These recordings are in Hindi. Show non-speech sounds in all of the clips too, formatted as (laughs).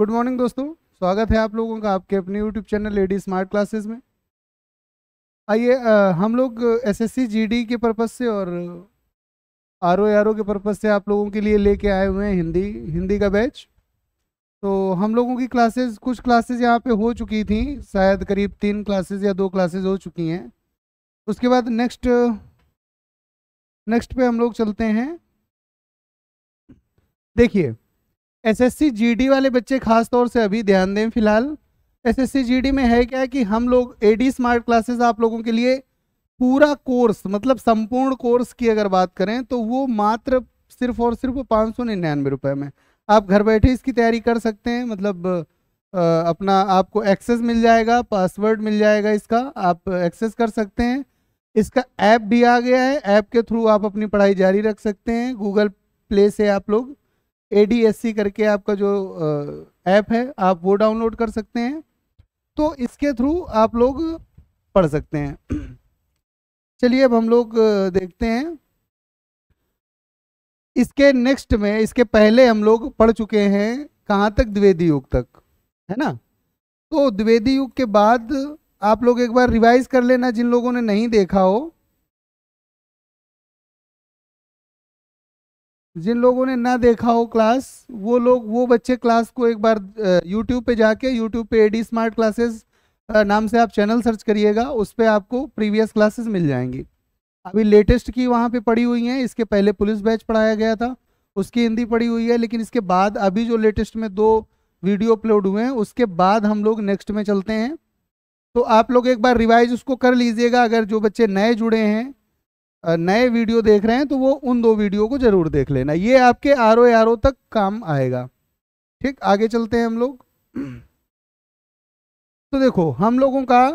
गुड मॉर्निंग दोस्तों स्वागत है आप लोगों का आपके अपने YouTube channel lady smart classes में आइए हम लोग एसएससी जीडी के पर्पज़ से और आर ओ आर ओ के पर्पज़ से आप लोगों के लिए लेके आए हुए हैं हिंदी हिंदी का बैच तो हम लोगों की क्लासेस कुछ क्लासेस यहाँ पे हो चुकी थी शायद करीब तीन क्लासेस या दो क्लासेस हो चुकी हैं उसके बाद नेक्स्ट नेक्स्ट पे हम लोग चलते हैं देखिए एसएससी जीडी वाले बच्चे खास तौर से अभी ध्यान दें फिलहाल एसएससी जीडी में है क्या कि हम लोग एडी स्मार्ट क्लासेस आप लोगों के लिए पूरा कोर्स मतलब संपूर्ण कोर्स की अगर बात करें तो वो मात्र सिर्फ और सिर्फ पाँच सौ निन्यानवे रुपये में आप घर बैठे इसकी तैयारी कर सकते हैं मतलब आ, अपना आपको एक्सेस मिल जाएगा पासवर्ड मिल जाएगा इसका आप एक्सेस कर सकते हैं इसका ऐप भी आ गया है ऐप के थ्रू आप अपनी पढ़ाई जारी रख सकते हैं गूगल प्ले से आप लोग ए करके आपका जो ऐप है आप वो डाउनलोड कर सकते हैं तो इसके थ्रू आप लोग पढ़ सकते हैं चलिए अब हम लोग देखते हैं इसके नेक्स्ट में इसके पहले हम लोग पढ़ चुके हैं कहाँ तक द्विवेदी युग तक है ना तो द्विवेदी युग के बाद आप लोग एक बार रिवाइज कर लेना जिन लोगों ने नहीं देखा हो जिन लोगों ने ना देखा हो क्लास वो लोग वो बच्चे क्लास को एक बार यूट्यूब पे जाके यूट्यूब पे एडी स्मार्ट क्लासेस नाम से आप चैनल सर्च करिएगा उस पर आपको प्रीवियस क्लासेस मिल जाएंगी अभी लेटेस्ट की वहाँ पे पड़ी हुई हैं इसके पहले पुलिस बैच पढ़ाया गया था उसकी हिंदी पढ़ी हुई है लेकिन इसके बाद अभी जो लेटेस्ट में दो वीडियो अपलोड हुए हैं उसके बाद हम लोग नेक्स्ट में चलते हैं तो आप लोग एक बार रिवाइज उसको कर लीजिएगा अगर जो बच्चे नए जुड़े हैं नए वीडियो देख रहे हैं तो वो उन दो वीडियो को जरूर देख लेना ये आपके आर ओ तक काम आएगा ठीक आगे चलते हैं हम लोग (clears throat) तो देखो हम लोगों का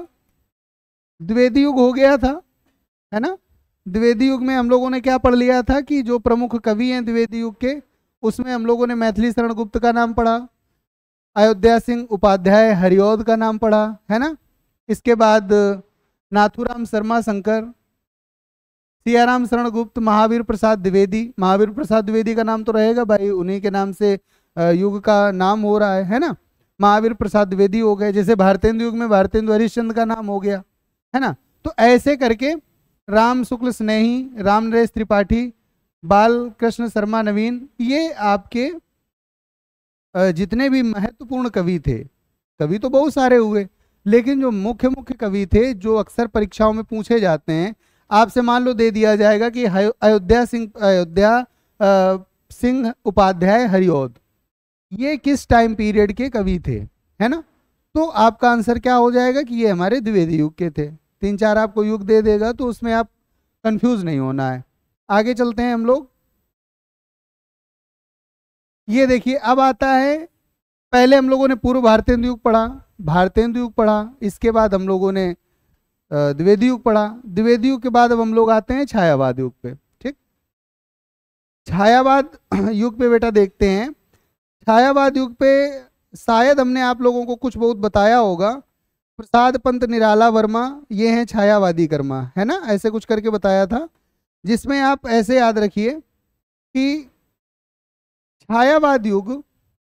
द्वेदी युग हो गया था है ना द्विवेदी युग में हम लोगों ने क्या पढ़ लिया था कि जो प्रमुख कवि हैं द्विवेदी युग के उसमें हम लोगों ने मैथिली शरण गुप्त का नाम पढ़ा अयोध्या सिंह उपाध्याय हरिओद का नाम पढ़ा है ना इसके बाद नाथुराम शर्मा शंकर सियाराम शरण गुप्त महावीर प्रसाद द्विवेदी महावीर प्रसाद द्विवेदी का नाम तो रहेगा भाई उन्हीं के नाम से युग का नाम हो रहा है है ना महावीर प्रसाद द्विवेदी हो गए जैसे भारतेंदु युग में भारतेंदु हरिश्चंद्र का नाम हो गया है ना तो ऐसे करके राम शुक्ल स्नेही राम नरेश त्रिपाठी बाल कृष्ण शर्मा नवीन ये आपके जितने भी महत्वपूर्ण कवि थे कवि तो बहुत सारे हुए लेकिन जो मुख्य मुख्य कवि थे जो अक्सर परीक्षाओं में पूछे जाते हैं आपसे मान लो दे दिया जाएगा कि अयोध्या सिंह अयोध्या सिंह उपाध्याय हरिओद ये किस टाइम पीरियड के कवि थे है ना तो आपका आंसर क्या हो जाएगा कि ये हमारे द्विवेदी युग के थे तीन चार आपको युग दे देगा तो उसमें आप कंफ्यूज नहीं होना है आगे चलते हैं हम लोग ये देखिए अब आता है पहले हम लोगों ने पूर्व भारतेंदु युग पढ़ा भारतेंदु युग पढ़ा इसके बाद हम लोगों ने द्विवेदी युग पढ़ा द्विवेदी युग के बाद अब हम लोग आते हैं छायावाद युग पे ठीक छायावाद (clears throat) युग पे बेटा देखते हैं छायावाद युग पे शायद हमने आप लोगों को कुछ बहुत बताया होगा प्रसाद पंत निराला वर्मा ये हैं छायावादी कर्मा है ना ऐसे कुछ करके बताया था जिसमें आप ऐसे याद रखिए कि छायावाद युग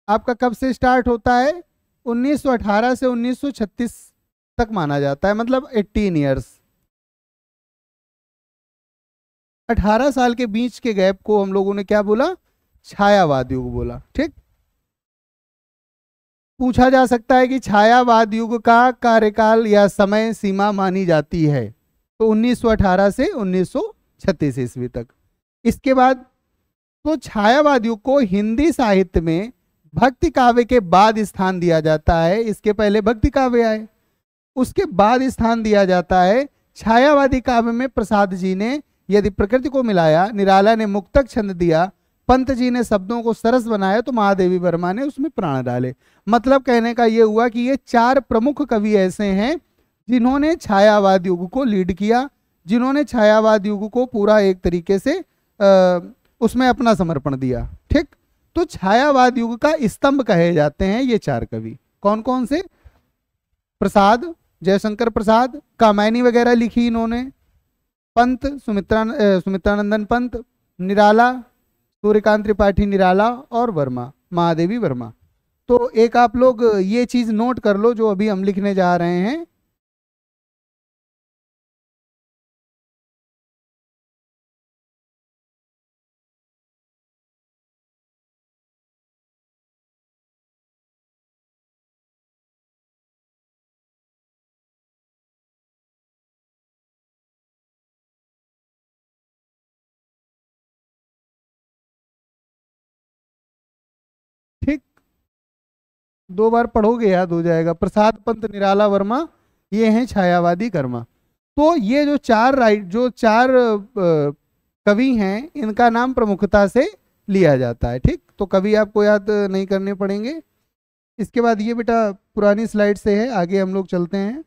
आपका कब से स्टार्ट होता है 1918 से तक माना जाता है मतलब 18 ईयर्स अठारह साल के बीच के गैप को हम लोगों ने क्या बोला छायावाद युग बोला ठीक पूछा जा सकता है कि छायावाद युग का कार्यकाल या समय सीमा मानी जाती है तो 1918 से 1936 ईस्वी तक इसके बाद तो छायावाद युग को हिंदी साहित्य में भक्ति काव्य के बाद स्थान दिया जाता है इसके पहले भक्ति काव्य आए उसके बाद स्थान दिया जाता है छायावादी काव्य में प्रसाद जी ने यदि प्रकृति को मिलाया निराला ने मुक्तक छंद दिया पंत जी ने शब्दों को सरस बनाया तो महादेवी वर्मा ने उसमें प्राण डाले मतलब कहने का ये हुआ कि ये चार प्रमुख कवि ऐसे हैं जिन्होंने छायावाद युग को लीड किया जिन्होंने छायावाद युग को पूरा एक तरीके से आ, उसमें अपना समर्पण दिया ठीक तो छायावाद युग का स्तंभ कहे जाते हैं ये चार कवि कौन कौन से प्रसाद जयशंकर प्रसाद कामायनी वगैरह लिखी इन्होंने पंत सुमित्रा सुमित्रानंदन पंत निराला सूर्यकांत त्रिपाठी निराला और वर्मा महादेवी वर्मा तो एक आप लोग ये चीज़ नोट कर लो जो अभी हम लिखने जा रहे हैं दो बार पढ़ोगे याद हो जाएगा प्रसाद पंत निराला वर्मा ये हैं छायावादी कर्मा तो ये जो चार राइट जो चार कवि हैं इनका नाम प्रमुखता से लिया जाता है ठीक तो कवि आपको याद नहीं करने पड़ेंगे इसके बाद ये बेटा पुरानी स्लाइड से है आगे हम लोग चलते हैं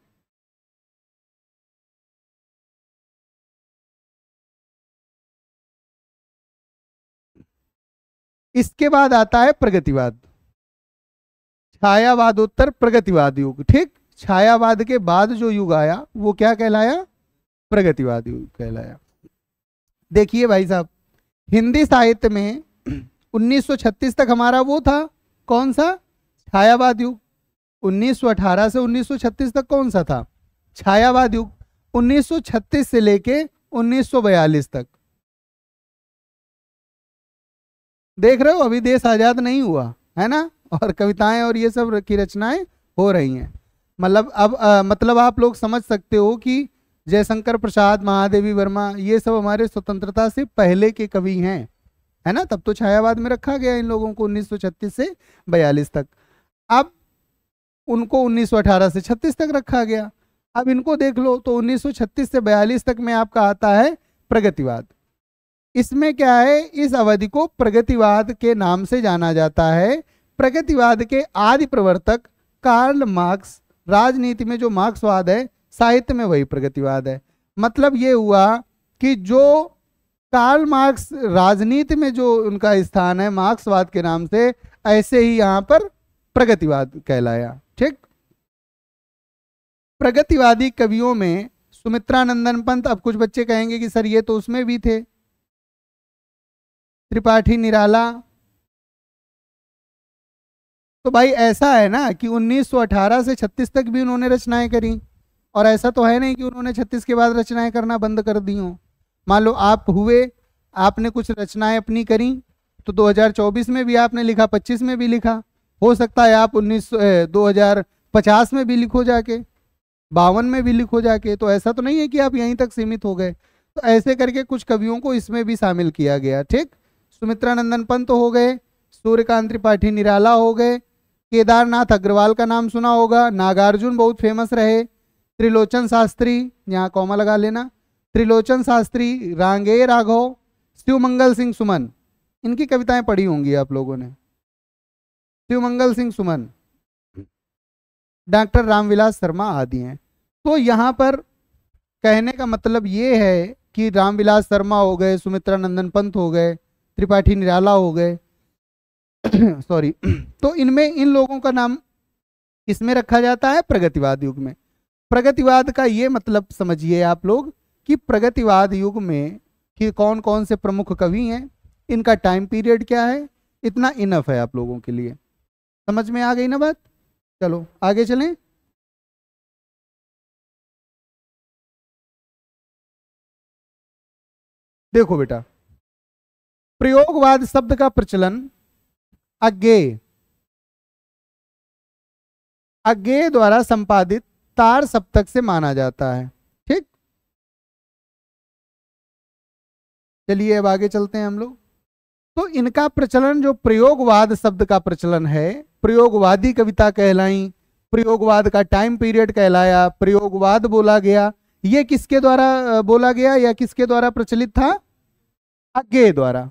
इसके बाद आता है प्रगतिवाद छायावाद उत्तर प्रगतिवाद युग ठीक छायावाद के बाद जो युग आया वो क्या कहलाया प्रगतिवाद युग कहलाया देखिए भाई साहब हिंदी साहित्य में 1936 (clears throat) तक हमारा वो था कौन सा छायावाद युग 1918 से 1936 तक कौन सा था छायावाद युग 1936 से लेके 1942 तक देख रहे हो अभी देश आजाद नहीं हुआ है ना और कविताएं और ये सब की रचनाएं हो रही हैं मतलब अब आ, मतलब आप लोग समझ सकते हो कि जयशंकर प्रसाद महादेवी वर्मा ये सब हमारे स्वतंत्रता से पहले के कवि हैं है ना तब तो छायावाद में रखा गया इन लोगों को उन्नीस से बयालीस तक अब उनको 1918 से 36 तक रखा गया अब इनको देख लो तो 1936 से 42 तक में आपका आता है प्रगतिवाद इसमें क्या है इस अवधि को प्रगतिवाद के नाम से जाना जाता है प्रगतिवाद के आदि प्रवर्तक कार्ल मार्क्स राजनीति में जो मार्क्सवाद है साहित्य में वही प्रगतिवाद है मतलब ये हुआ कि जो कार्ल मार्क्स राजनीति में जो उनका स्थान है मार्क्सवाद के नाम से ऐसे ही यहां पर प्रगतिवाद कहलाया ठीक प्रगतिवादी कवियों में सुमित्रानंदन पंत अब कुछ बच्चे कहेंगे कि सर ये तो उसमें भी थे त्रिपाठी निराला तो भाई ऐसा है ना कि 1918 से 36 तक भी उन्होंने रचनाएं करी और ऐसा तो है नहीं कि उन्होंने 36 के बाद रचनाएं करना बंद कर दी हों मान लो आप हुए आपने कुछ रचनाएं अपनी करी तो 2024 में भी आपने लिखा 25 में भी लिखा हो सकता है आप उन्नीस 2050 में भी लिखो जाके बावन में भी लिखो जाके तो ऐसा तो नहीं है कि आप यहीं तक सीमित हो गए तो ऐसे करके कुछ कवियों को इसमें भी शामिल किया गया ठीक सुमित्रा नंदन पंत हो गए सूर्यकांत त्रिपाठी निराला हो गए केदारनाथ अग्रवाल का नाम सुना होगा नागार्जुन बहुत फेमस रहे त्रिलोचन शास्त्री यहाँ कौमा लगा लेना त्रिलोचन शास्त्री रांगे राघव शिव मंगल सिंह सुमन इनकी कविताएं पढ़ी होंगी आप लोगों ने शिव मंगल सिंह सुमन डॉक्टर रामविलास शर्मा आदि हैं तो यहाँ पर कहने का मतलब ये है कि रामविलास शर्मा हो गए सुमित्रा नंदन पंत हो गए त्रिपाठी निराला हो गए सॉरी (coughs) (coughs) तो इनमें इन लोगों का नाम इसमें रखा जाता है प्रगतिवाद युग में प्रगतिवाद का ये मतलब समझिए आप लोग कि प्रगतिवाद युग में कि कौन कौन से प्रमुख कवि हैं इनका टाइम पीरियड क्या है इतना इनफ है आप लोगों के लिए समझ में आ गई ना बात चलो आगे चलें देखो बेटा प्रयोगवाद शब्द का प्रचलन अज्ञे अगे द्वारा संपादित तार सप्तक से माना जाता है ठीक चलिए अब आगे चलते हैं हम लोग तो इनका प्रचलन जो प्रयोगवाद शब्द का प्रचलन है प्रयोगवादी कविता कहलाई प्रयोगवाद का टाइम पीरियड कहलाया प्रयोगवाद बोला गया ये किसके द्वारा बोला गया या किसके द्वारा प्रचलित था अज्ञे द्वारा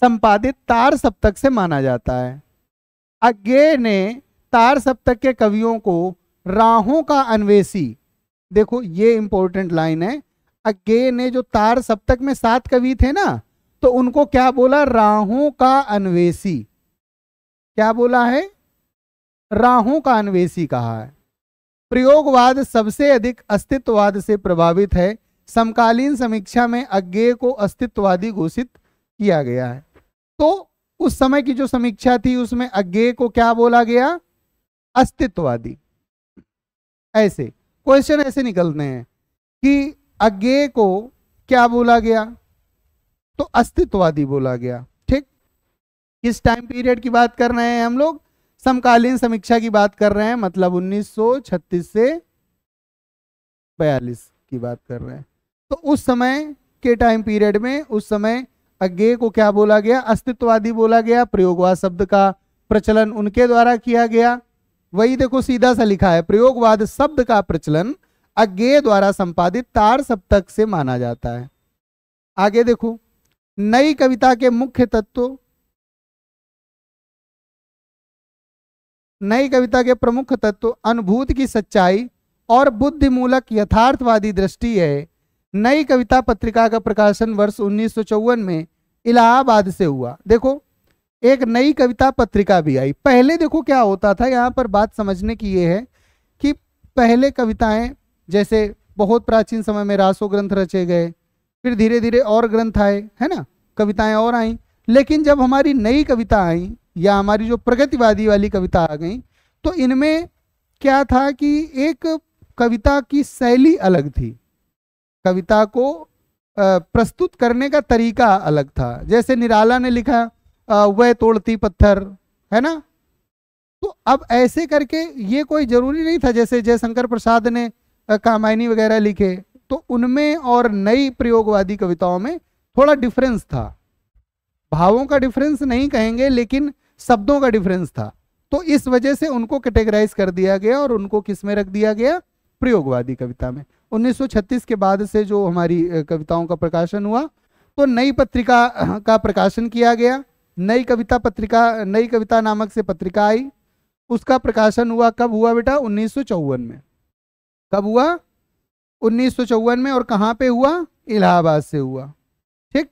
संपादित तार सप्तक से माना जाता है अज्ञे ने तार सप्तक के कवियों को राहों का अन्वेषी देखो ये इंपॉर्टेंट लाइन है अज्ञे ने जो तार सप्तक में सात कवि थे ना तो उनको क्या बोला राहों का अन्वेषी क्या बोला है राहों का अन्वेषी कहा है प्रयोगवाद सबसे अधिक अस्तित्ववाद से प्रभावित है समकालीन समीक्षा में अज्ञे को अस्तित्ववादी घोषित किया गया है तो उस समय की जो समीक्षा थी उसमें अज्ञे को क्या बोला गया अस्तित्ववादी ऐसे क्वेश्चन ऐसे निकलते हैं कि अज्ञे को क्या बोला गया तो अस्तित्ववादी बोला गया ठीक किस टाइम पीरियड की बात कर रहे हैं हम लोग समकालीन समीक्षा की बात कर रहे हैं मतलब 1936 से 42 की बात कर रहे हैं तो उस समय के टाइम पीरियड में उस समय अज्ञेय को क्या बोला गया अस्तित्ववादी बोला गया प्रयोगवाद शब्द का प्रचलन उनके द्वारा किया गया वही देखो सीधा सा लिखा है प्रयोगवाद शब्द का प्रचलन अज्ञेय द्वारा संपादित तार सप्तक से माना जाता है आगे देखो नई कविता के मुख्य तत्व नई कविता के प्रमुख तत्व अनुभूत की सच्चाई और बुद्धिमूलक यथार्थवादी दृष्टि है नई कविता पत्रिका का प्रकाशन वर्ष उन्नीस में इलाहाबाद से हुआ देखो एक नई कविता पत्रिका भी आई पहले देखो क्या होता था यहाँ पर बात समझने की ये है कि पहले कविताएं जैसे बहुत प्राचीन समय में रासो ग्रंथ रचे गए फिर धीरे धीरे और ग्रंथ आए है ना कविताएं और आई लेकिन जब हमारी नई कविता आई या हमारी जो प्रगतिवादी वाली कविता आ गई तो इनमें क्या था कि एक कविता की शैली अलग थी कविता को प्रस्तुत करने का तरीका अलग था जैसे निराला ने लिखा वह तोड़ती पत्थर है ना तो अब ऐसे करके ये कोई जरूरी नहीं था जैसे जयशंकर प्रसाद ने कामायनी वगैरह लिखे तो उनमें और नई प्रयोगवादी कविताओं में थोड़ा डिफरेंस था भावों का डिफरेंस नहीं कहेंगे लेकिन शब्दों का डिफरेंस था तो इस वजह से उनको कैटेगराइज कर दिया गया और उनको किस में रख दिया गया प्रयोगवादी कविता में 1936 के बाद से जो हमारी कविताओं का प्रकाशन हुआ तो नई पत्रिका का प्रकाशन किया गया नई कविता पत्रिका नई कविता नामक से पत्रिका आई उसका प्रकाशन हुआ कब हुआ बेटा उन्नीस में कब हुआ उन्नीस में और कहाँ पे हुआ इलाहाबाद से हुआ ठीक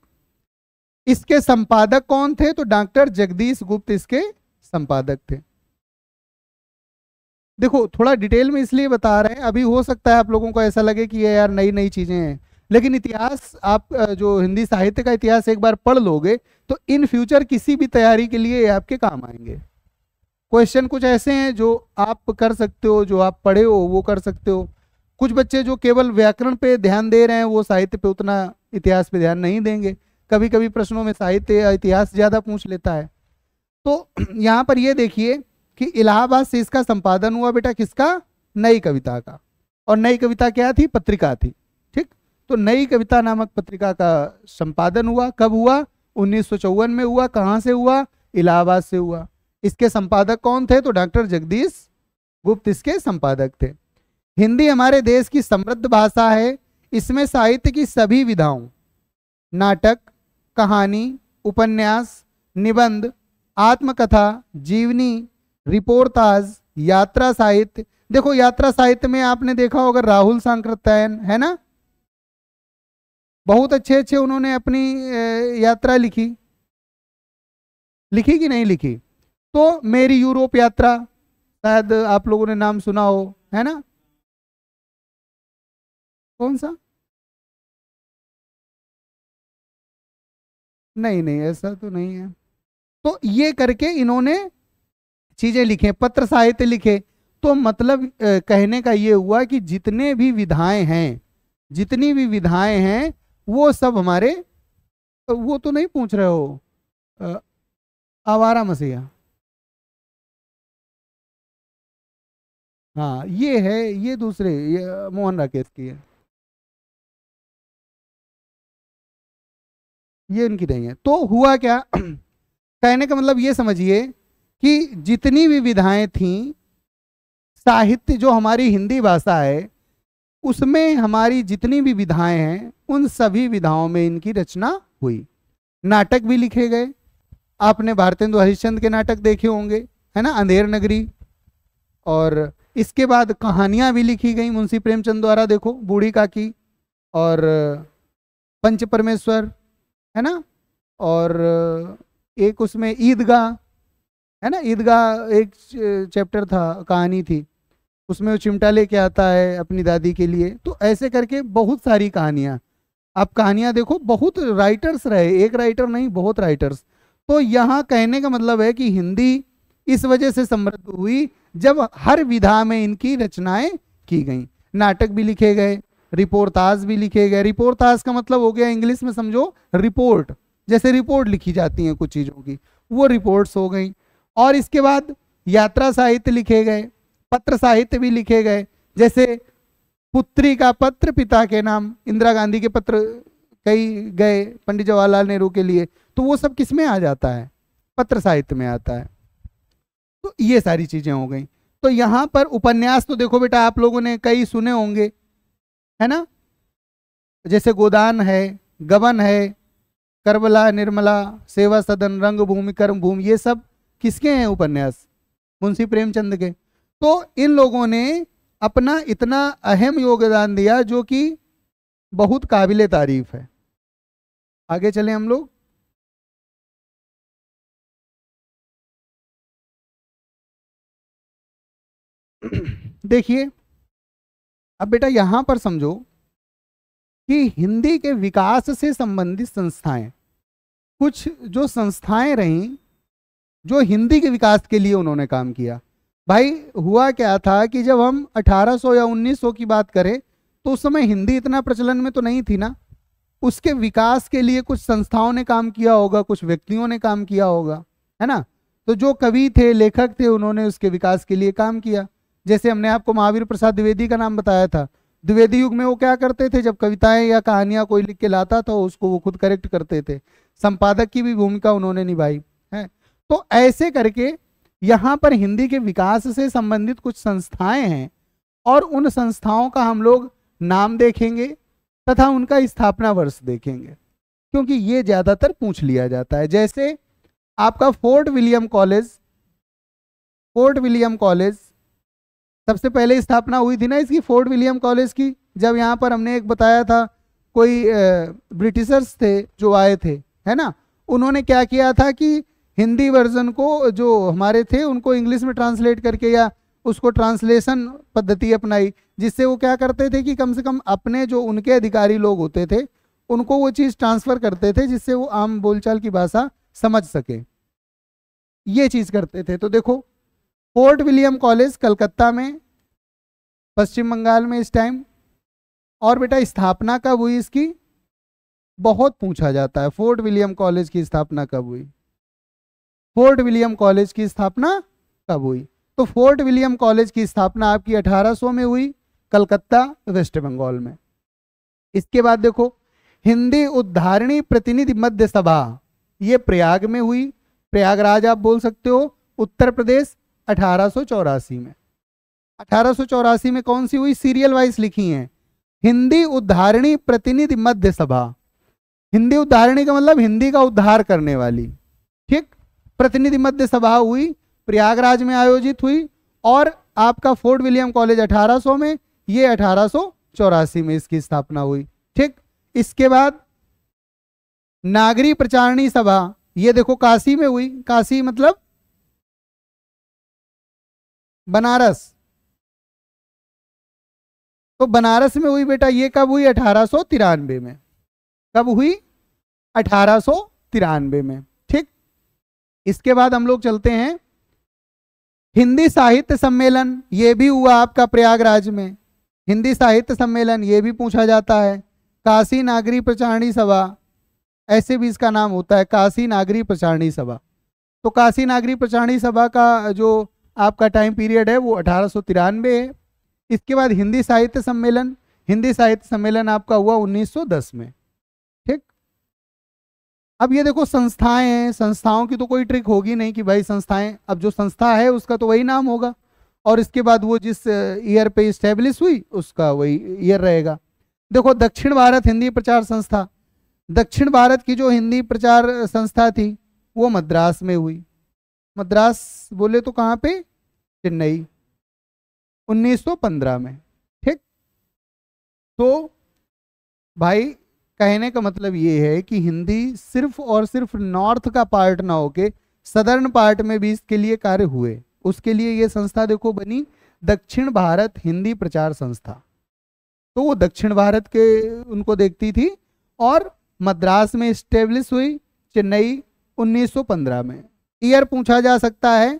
इसके संपादक कौन थे तो डॉक्टर जगदीश गुप्त इसके संपादक थे देखो थोड़ा डिटेल में इसलिए बता रहे हैं अभी हो सकता है आप लोगों को ऐसा लगे कि ये यार नई नई चीज़ें हैं लेकिन इतिहास आप जो हिंदी साहित्य का इतिहास एक बार पढ़ लोगे तो इन फ्यूचर किसी भी तैयारी के लिए आपके काम आएंगे क्वेश्चन कुछ ऐसे हैं जो आप कर सकते हो जो आप पढ़े हो वो कर सकते हो कुछ बच्चे जो केवल व्याकरण पे ध्यान दे रहे हैं वो साहित्य पे उतना इतिहास पे ध्यान नहीं देंगे कभी कभी प्रश्नों में साहित्य या इतिहास ज़्यादा पूछ लेता है तो (clears throat) यहाँ पर ये देखिए कि इलाहाबाद से इसका संपादन हुआ बेटा किसका नई कविता का और नई कविता क्या थी पत्रिका थी ठीक तो नई कविता नामक पत्रिका का संपादन हुआ कब हुआ उन्नीस में हुआ कहाँ से हुआ इलाहाबाद से हुआ इसके संपादक कौन थे तो डॉक्टर जगदीश गुप्त इसके संपादक थे हिंदी हमारे देश की समृद्ध भाषा है इसमें साहित्य की सभी विधाओं नाटक कहानी उपन्यास निबंध आत्मकथा जीवनी रिपोर्टाज यात्रा साहित्य देखो यात्रा साहित्य में आपने देखा होगा राहुल सांकृत्यायन है ना बहुत अच्छे अच्छे उन्होंने अपनी यात्रा लिखी लिखी कि नहीं लिखी तो मेरी यूरोप यात्रा शायद आप लोगों ने नाम सुना हो है ना कौन सा नहीं नहीं ऐसा तो नहीं है तो ये करके इन्होंने चीज़ें लिखें पत्र साहित्य लिखे तो मतलब कहने का ये हुआ कि जितने भी विधाएं हैं जितनी भी विधाएं हैं वो सब हमारे वो तो नहीं पूछ रहे हो आवारा मसीहा हाँ ये है ये दूसरे ये मोहन राकेश की है ये इनकी नहीं है तो हुआ क्या (clears throat) कहने का मतलब ये समझिए कि जितनी भी विधाएं थीं साहित्य जो हमारी हिंदी भाषा है उसमें हमारी जितनी भी विधाएं हैं उन सभी विधाओं में इनकी रचना हुई नाटक भी लिखे गए आपने भारतेंदु हरिश्चंद के नाटक देखे होंगे है ना अंधेर नगरी और इसके बाद कहानियाँ भी लिखी गई मुंशी प्रेमचंद द्वारा देखो बूढ़ी काकी और पंच परमेश्वर है ना और एक उसमें ईदगाह है ना ईदगाह एक चैप्टर था कहानी थी उसमें वो चिमटा लेके आता है अपनी दादी के लिए तो ऐसे करके बहुत सारी कहानियाँ आप कहानियाँ देखो बहुत राइटर्स रहे एक राइटर नहीं बहुत राइटर्स तो यहाँ कहने का मतलब है कि हिंदी इस वजह से समृद्ध हुई जब हर विधा में इनकी रचनाएं की गई नाटक भी लिखे गए रिपोर्टाज भी लिखे गए रिपोर्टाज का मतलब हो गया इंग्लिश में समझो रिपोर्ट जैसे रिपोर्ट लिखी जाती है कुछ चीज़ों की वो रिपोर्ट्स हो गई और इसके बाद यात्रा साहित्य लिखे गए पत्र साहित्य भी लिखे गए जैसे पुत्री का पत्र पिता के नाम इंदिरा गांधी के पत्र कई गए पंडित जवाहरलाल नेहरू के लिए तो वो सब किस में आ जाता है पत्र साहित्य में आता है तो ये सारी चीजें हो गई तो यहाँ पर उपन्यास तो देखो बेटा आप लोगों ने कई सुने होंगे है ना जैसे गोदान है गबन है करबला निर्मला सेवा सदन रंग भूमि कर्म भूमि ये सब किसके हैं उपन्यास मुंशी प्रेमचंद के तो इन लोगों ने अपना इतना अहम योगदान दिया जो कि बहुत काबिल तारीफ है आगे चले हम लोग देखिए अब बेटा यहां पर समझो कि हिंदी के विकास से संबंधित संस्थाएं कुछ जो संस्थाएं रहीं जो हिंदी के विकास के लिए उन्होंने काम किया भाई हुआ क्या था कि जब हम 1800 या 1900 की बात करें तो उस समय हिंदी इतना प्रचलन में तो नहीं थी ना उसके विकास के लिए कुछ संस्थाओं ने काम किया होगा कुछ व्यक्तियों ने काम किया होगा है ना तो जो कवि थे लेखक थे उन्होंने उसके विकास के लिए काम किया जैसे हमने आपको महावीर प्रसाद द्विवेदी का नाम बताया था द्विवेदी युग में वो क्या करते थे जब कविताएं या कहानियां कोई लिख के लाता था उसको वो खुद करेक्ट करते थे संपादक की भी भूमिका उन्होंने निभाई तो ऐसे करके यहाँ पर हिंदी के विकास से संबंधित कुछ संस्थाएं हैं और उन संस्थाओं का हम लोग नाम देखेंगे तथा उनका स्थापना वर्ष देखेंगे क्योंकि ये ज़्यादातर पूछ लिया जाता है जैसे आपका Fort William College Fort William College सबसे पहले स्थापना हुई थी ना इसकी फोर्ट विलियम कॉलेज की जब यहाँ पर हमने एक बताया था कोई ब्रिटिशर्स थे जो आए थे है ना उन्होंने क्या किया था कि हिंदी वर्जन को जो हमारे थे उनको इंग्लिश में ट्रांसलेट करके या उसको ट्रांसलेशन पद्धति अपनाई जिससे वो क्या करते थे कि कम से कम अपने जो उनके अधिकारी लोग होते थे उनको वो चीज़ ट्रांसफ़र करते थे जिससे वो आम बोलचाल की भाषा समझ सके ये चीज़ करते थे तो देखो फोर्ट विलियम कॉलेज कलकत्ता में पश्चिम बंगाल में इस टाइम और बेटा स्थापना कब हुई इसकी बहुत पूछा जाता है फोर्ट विलियम कॉलेज की स्थापना कब हुई फोर्ट विलियम कॉलेज की स्थापना कब हुई तो फोर्ट विलियम कॉलेज की स्थापना आपकी 1800 में हुई कलकत्ता वेस्ट बंगाल में इसके बाद देखो हिंदी उद्धारणी प्रतिनिधि मध्य सभा ये प्रयाग में हुई प्रयागराज आप बोल सकते हो उत्तर प्रदेश अठारह में अठारह में कौन सी हुई सीरियल वाइज लिखी है हिंदी उद्धारणी प्रतिनिधि मध्य सभा हिंदी उद्धारणी का मतलब हिंदी का उद्धार करने वाली प्रतिनिधि मध्य सभा हुई प्रयागराज में आयोजित हुई और आपका फोर्ट विलियम कॉलेज 1800 में ये अठारह में इसकी स्थापना हुई ठीक इसके बाद नागरी प्रचारणी सभा ये देखो काशी में हुई काशी मतलब बनारस तो बनारस में हुई बेटा ये कब हुई अठारह में कब हुई अठारह में इसके बाद हम लोग चलते हैं हिंदी साहित्य सम्मेलन ये भी हुआ आपका प्रयागराज में हिंदी साहित्य सम्मेलन ये भी पूछा जाता है काशी नागरी प्रचारणी सभा ऐसे भी इसका नाम होता है काशी नागरी प्रचारणी सभा तो काशी नागरी प्रचारणी सभा का जो आपका टाइम पीरियड है वो अठारह है इसके बाद हिंदी साहित्य सम्मेलन हिंदी साहित्य सम्मेलन आपका हुआ 1910 में अब ये देखो संस्थाएं हैं संस्थाओं की तो कोई ट्रिक होगी नहीं कि भाई संस्थाएं अब जो संस्था है उसका तो वही नाम होगा और इसके बाद वो जिस ईयर पे स्टेब्लिश हुई उसका वही ईयर रहेगा देखो दक्षिण भारत हिंदी प्रचार संस्था दक्षिण भारत की जो हिंदी प्रचार संस्था थी वो मद्रास में हुई मद्रास बोले तो कहाँ पे चेन्नई 1915 में ठीक तो भाई कहने का मतलब ये है कि हिंदी सिर्फ और सिर्फ नॉर्थ का पार्ट ना होके सदर्न पार्ट में भी इसके लिए कार्य हुए उसके लिए ये संस्था देखो बनी दक्षिण भारत हिंदी प्रचार संस्था तो वो दक्षिण भारत के उनको देखती थी और मद्रास में स्टेब्लिश हुई चेन्नई 1915 में ईयर पूछा जा सकता है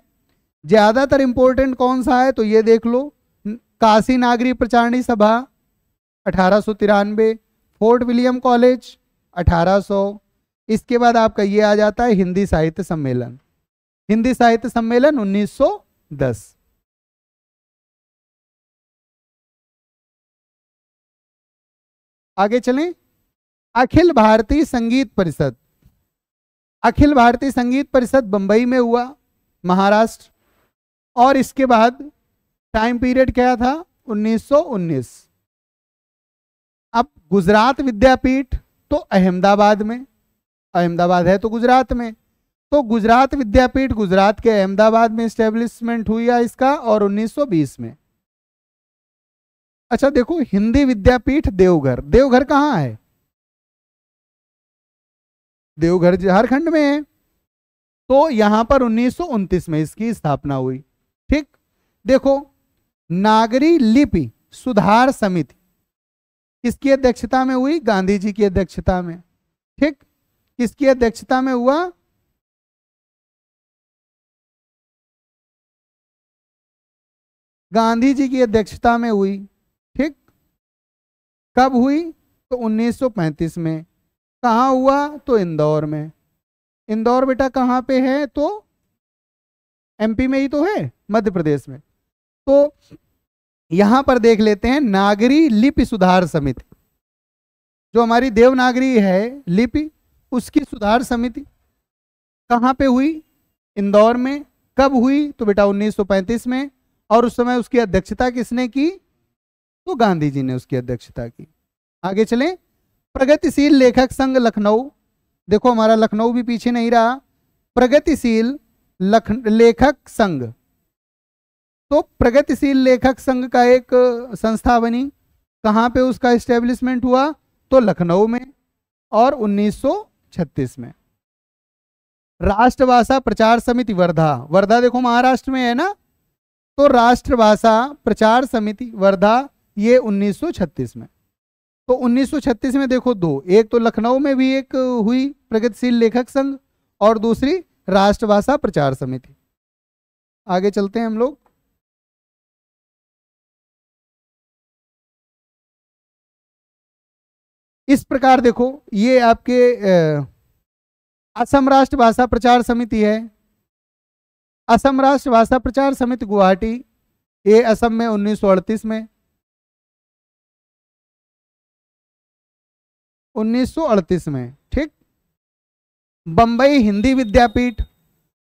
ज़्यादातर इंपॉर्टेंट कौन सा है तो ये देख लो काशी नागरी प्रचारणी सभा अठारह फोर्ट विलियम कॉलेज 1800 इसके बाद आपका ये आ जाता है हिंदी साहित्य सम्मेलन हिंदी साहित्य सम्मेलन 1910 आगे चलें अखिल भारतीय संगीत परिषद अखिल भारतीय संगीत परिषद बंबई में हुआ महाराष्ट्र और इसके बाद टाइम पीरियड क्या था 1919 गुजरात विद्यापीठ तो अहमदाबाद में अहमदाबाद है तो गुजरात में तो गुजरात विद्यापीठ गुजरात के अहमदाबाद में स्टेब्लिशमेंट हुई है इसका और 1920 में अच्छा देखो हिंदी विद्यापीठ देवघर देवघर कहाँ है देवघर झारखंड में है तो यहां पर उन्नीस में इसकी स्थापना हुई ठीक देखो नागरी लिपि सुधार समिति किसकी अध्यक्षता में हुई गांधी जी की अध्यक्षता में ठीक किसकी अध्यक्षता में हुआ गांधी जी की अध्यक्षता में हुई ठीक कब हुई तो 1935 में कहा हुआ तो इंदौर में इंदौर बेटा कहाँ पे है तो एमपी में ही तो है मध्य प्रदेश में तो यहां पर देख लेते हैं नागरी लिपि सुधार समिति जो हमारी देवनागरी है लिपि उसकी सुधार समिति कहां पे हुई इंदौर में कब हुई तो बेटा 1935 में और उस समय उसकी अध्यक्षता किसने की तो गांधी जी ने उसकी अध्यक्षता की आगे चलें प्रगतिशील लेखक संघ लखनऊ देखो हमारा लखनऊ भी पीछे नहीं रहा प्रगतिशील लेखक संघ तो प्रगतिशील लेखक संघ का एक संस्था बनी कहाँ पे उसका इस्टेब्लिशमेंट हुआ तो लखनऊ में और 1936 में राष्ट्रभाषा प्रचार समिति वर्धा वर्धा देखो महाराष्ट्र में है ना तो राष्ट्रभाषा प्रचार समिति वर्धा ये 1936 में तो 1936 में देखो दो एक तो लखनऊ में भी एक हुई प्रगतिशील लेखक संघ और दूसरी राष्ट्रभाषा प्रचार समिति आगे चलते हैं हम लोग इस प्रकार देखो ये आपके असम राष्ट्र भाषा प्रचार समिति है असम राष्ट्र भाषा प्रचार समिति गुवाहाटी ये असम में उन्नीस में अड़तीस में ठीक बंबई हिंदी विद्यापीठ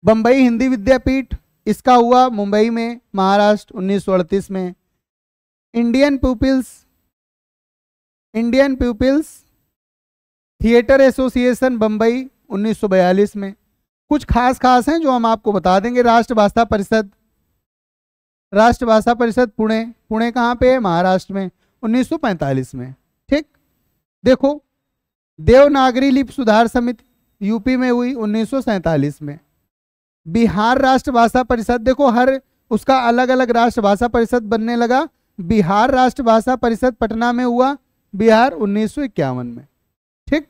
बंबई हिंदी विद्यापीठ इसका हुआ मुंबई में महाराष्ट्र अड़तीस में Indian People's Indian People's Theatre Association Bombay 1942 में कुछ खास खास हैं जो हम आपको बता देंगे राष्ट्रभाषा परिषद राष्ट्रभाषा परिषद पुणे पुणे कहाँ पे है महाराष्ट्र में 1945 में ठीक देखो देवनागरी लिप सुधार समिति यूपी में हुई उन्नीस में बिहार राष्ट्रभाषा परिषद देखो हर उसका अलग अलग राष्ट्रभाषा परिषद बनने लगा बिहार राष्ट्रभाषा परिषद पटना में हुआ बिहार उन्नीस में ठीक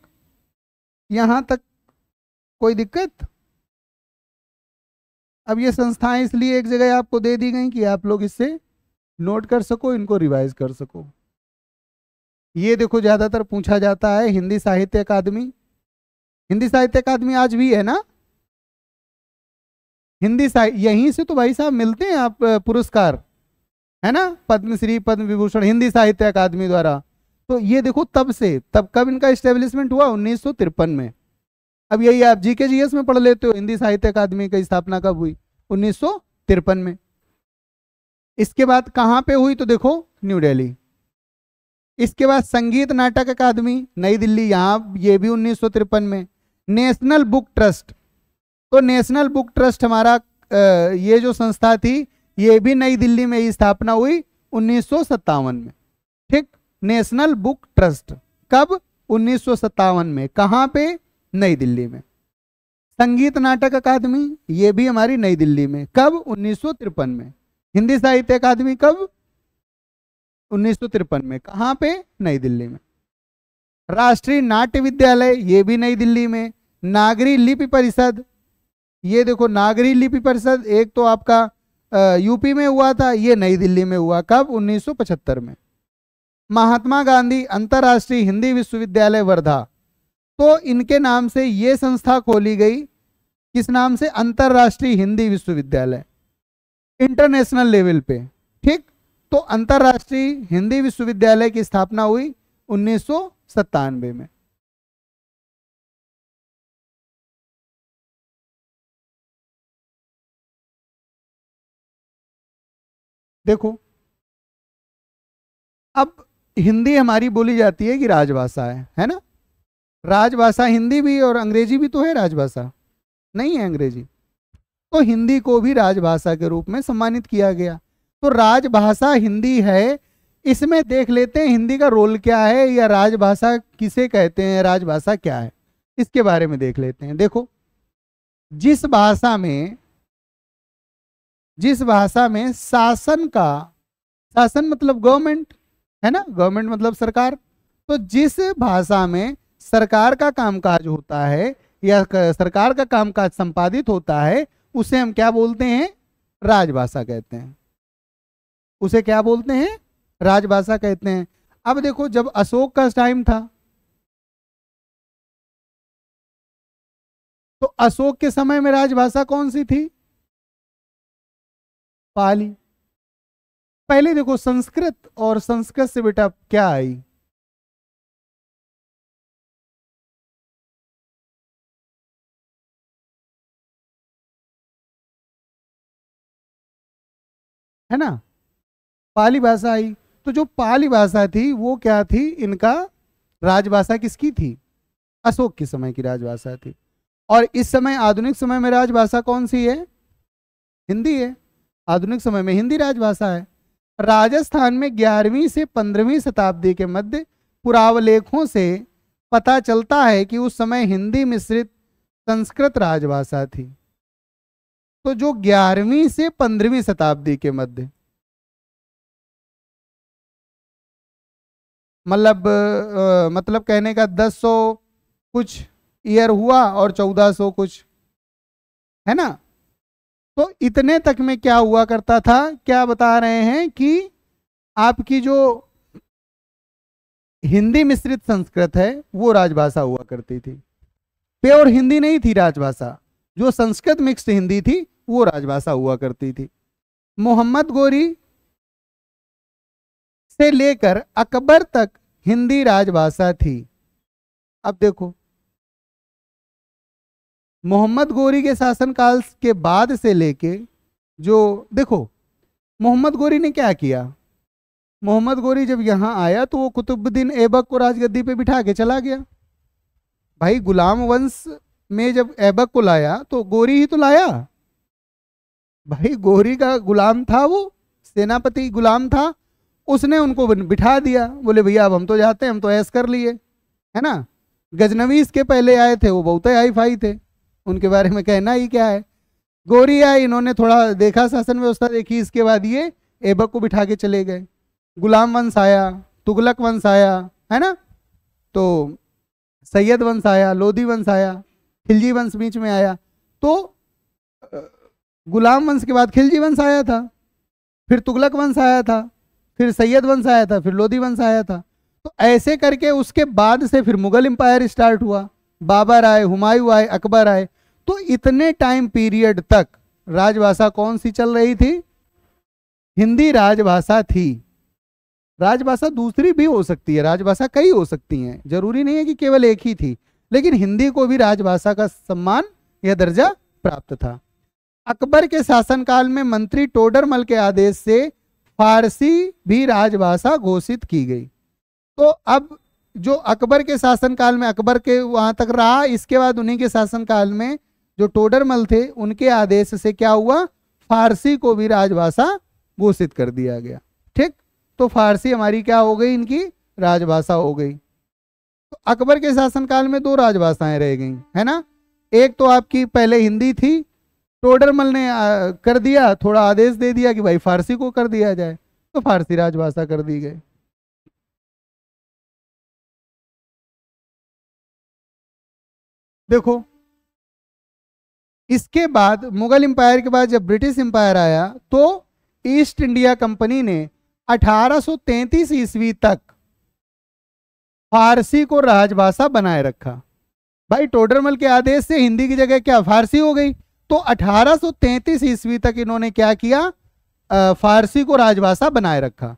यहां तक कोई दिक्कत अब ये संस्थाएं इसलिए एक जगह आपको दे दी गई कि आप लोग इससे नोट कर सको इनको रिवाइज कर सको ये देखो ज़्यादातर पूछा जाता है हिंदी साहित्य अकादमी हिंदी साहित्य अकादमी आज भी है ना हिंदी साहित्य यहीं से तो भाई साहब मिलते हैं आप पुरस्कार है ना पद्मश्री पद्म विभूषण हिंदी साहित्य अकादमी द्वारा तो ये देखो तब से तब कब इनका स्टेब्लिशमेंट हुआ उन्नीस में अब यही आप जीके के जी में पढ़ लेते हो हिंदी साहित्य अकादमी की स्थापना कब हुई उन्नीस में इसके बाद कहाँ पे हुई तो देखो न्यू दिल्ली इसके बाद संगीत नाटक अकादमी नई दिल्ली यहाँ ये भी उन्नीस में नेशनल बुक ट्रस्ट तो नेशनल बुक ट्रस्ट हमारा ये जो संस्था थी ये भी नई दिल्ली में स्थापना हुई उन्नीस में ठीक नेशनल बुक ट्रस्ट कब उन्नीस में कहां पे नई दिल्ली में संगीत नाटक अकादमी ये भी हमारी नई दिल्ली में कब उन्नीस में हिंदी साहित्य अकादमी कब उन्नीस में कहां पे नई दिल्ली में राष्ट्रीय नाट्य विद्यालय ये भी नई दिल्ली में नागरी लिपि परिषद ये देखो नागरी लिपि परिषद एक तो आपका यूपी में हुआ था ये नई दिल्ली में हुआ कब 1975 में महात्मा गांधी अंतर्राष्ट्रीय हिंदी विश्वविद्यालय वर्धा तो इनके नाम से ये संस्था खोली गई किस नाम से अंतर्राष्ट्रीय हिंदी विश्वविद्यालय इंटरनेशनल लेवल पे ठीक तो अंतर्राष्ट्रीय हिंदी विश्वविद्यालय की स्थापना हुई उन्नीस में देखो अब हिंदी हमारी बोली जाती है कि राजभाषा है है ना राजभाषा हिंदी भी और अंग्रेजी भी तो है राजभाषा नहीं है अंग्रेजी तो हिंदी को भी राजभाषा के रूप में सम्मानित किया गया तो राजभाषा हिंदी है इसमें देख लेते हैं हिंदी का रोल क्या है या राजभाषा किसे कहते हैं राजभाषा क्या है इसके बारे में देख लेते हैं देखो जिस भाषा में जिस भाषा में शासन का शासन मतलब गवर्नमेंट है ना गवर्नमेंट मतलब सरकार तो जिस भाषा में सरकार का कामकाज होता है या सरकार का कामकाज संपादित होता है उसे हम क्या बोलते हैं राजभाषा कहते हैं उसे क्या बोलते हैं राजभाषा कहते हैं अब देखो जब अशोक का टाइम था तो अशोक के समय में राजभाषा कौन सी थी पाली पहले देखो संस्कृत और संस्कृत से बेटा क्या आई है ना पाली भाषा आई तो जो पाली भाषा थी वो क्या थी इनका राजभाषा किसकी थी अशोक के समय की राजभाषा थी और इस समय आधुनिक समय में राजभाषा कौन सी है हिंदी है आधुनिक समय में हिंदी राजभाषा है राजस्थान में ग्यारहवीं से पंद्रहवीं शताब्दी के मध्य पुरावलेखों से पता चलता है कि उस समय हिंदी मिश्रित संस्कृत राजभाषा थी तो जो ग्यारहवीं से पंद्रहवीं शताब्दी के मध्य मतलब मतलब कहने का दस सौ कुछ ईयर हुआ और 1400 सौ कुछ है ना तो इतने तक में क्या हुआ करता था क्या बता रहे हैं कि आपकी जो हिंदी मिश्रित संस्कृत है वो राजभाषा हुआ करती थी प्योर हिंदी नहीं थी राजभाषा जो संस्कृत मिक्स्ड हिंदी थी वो राजभाषा हुआ करती थी मोहम्मद गोरी से लेकर अकबर तक हिंदी राजभाषा थी अब देखो मोहम्मद गोरी के शासनकाल के बाद से लेके जो देखो मोहम्मद गोरी ने क्या किया मोहम्मद गोरी जब यहाँ आया तो वो कुतुबुद्दीन ऐबक को राजगद्दी पे बिठा के चला गया भाई गुलाम वंश में जब ऐबक को लाया तो गोरी ही तो लाया भाई गोरी का गुलाम था वो सेनापति गुलाम था उसने उनको बिठा दिया बोले भैया अब हम तो जाते हैं हम तो ऐस कर लिए है ना गजनवी इसके पहले आए थे वो बहुत हाई फाई थे उनके बारे में कहना ही क्या है गोरी आई इन्होंने थोड़ा देखा शासन व्यवस्था देखी इसके बाद ये एबक को बिठा के चले गए गुलाम वंश आया तुगलक वंश आया है ना तो सैयद वंश आया लोधी वंश आया खिलजी वंश बीच में आया तो गुलाम वंश के बाद खिलजी वंश आया था फिर तुगलक वंश आया था फिर सैयद वंश आया था फिर लोधी वंश आया था तो ऐसे करके उसके बाद से फिर मुगल एम्पायर स्टार्ट हुआ बाबर आए हुमायूं आए अकबर आए तो इतने टाइम पीरियड तक राजभाषा कौन सी चल रही थी हिंदी राजभाषा थी राजभाषा दूसरी भी हो सकती है राजभाषा कई हो सकती हैं जरूरी नहीं है कि केवल एक ही थी लेकिन हिंदी को भी राजभाषा का सम्मान यह दर्जा प्राप्त था अकबर के शासनकाल में मंत्री टोडरमल के आदेश से फारसी भी राजभाषा घोषित की गई तो अब जो अकबर के शासनकाल में अकबर के वहां तक रहा इसके बाद उन्हीं के शासनकाल में जो टोडरमल थे उनके आदेश से क्या हुआ फारसी को भी राजभाषा घोषित कर दिया गया ठीक तो फारसी हमारी क्या हो गई इनकी राजभाषा हो गई तो अकबर के शासनकाल में दो राजभाषाएं रह गई है ना एक तो आपकी पहले हिंदी थी टोडरमल ने कर दिया थोड़ा आदेश दे दिया कि भाई फारसी को कर दिया जाए तो फारसी राजभाषा कर दी गई देखो इसके बाद मुगल एम्पायर के बाद जब ब्रिटिश एम्पायर आया तो ईस्ट इंडिया कंपनी ने 1833 ईस्वी तक फारसी को राजभाषा बनाए रखा भाई टोडरमल के आदेश से हिंदी की जगह क्या फारसी हो गई तो 1833 ईस्वी तक इन्होंने क्या किया फारसी को राजभाषा बनाए रखा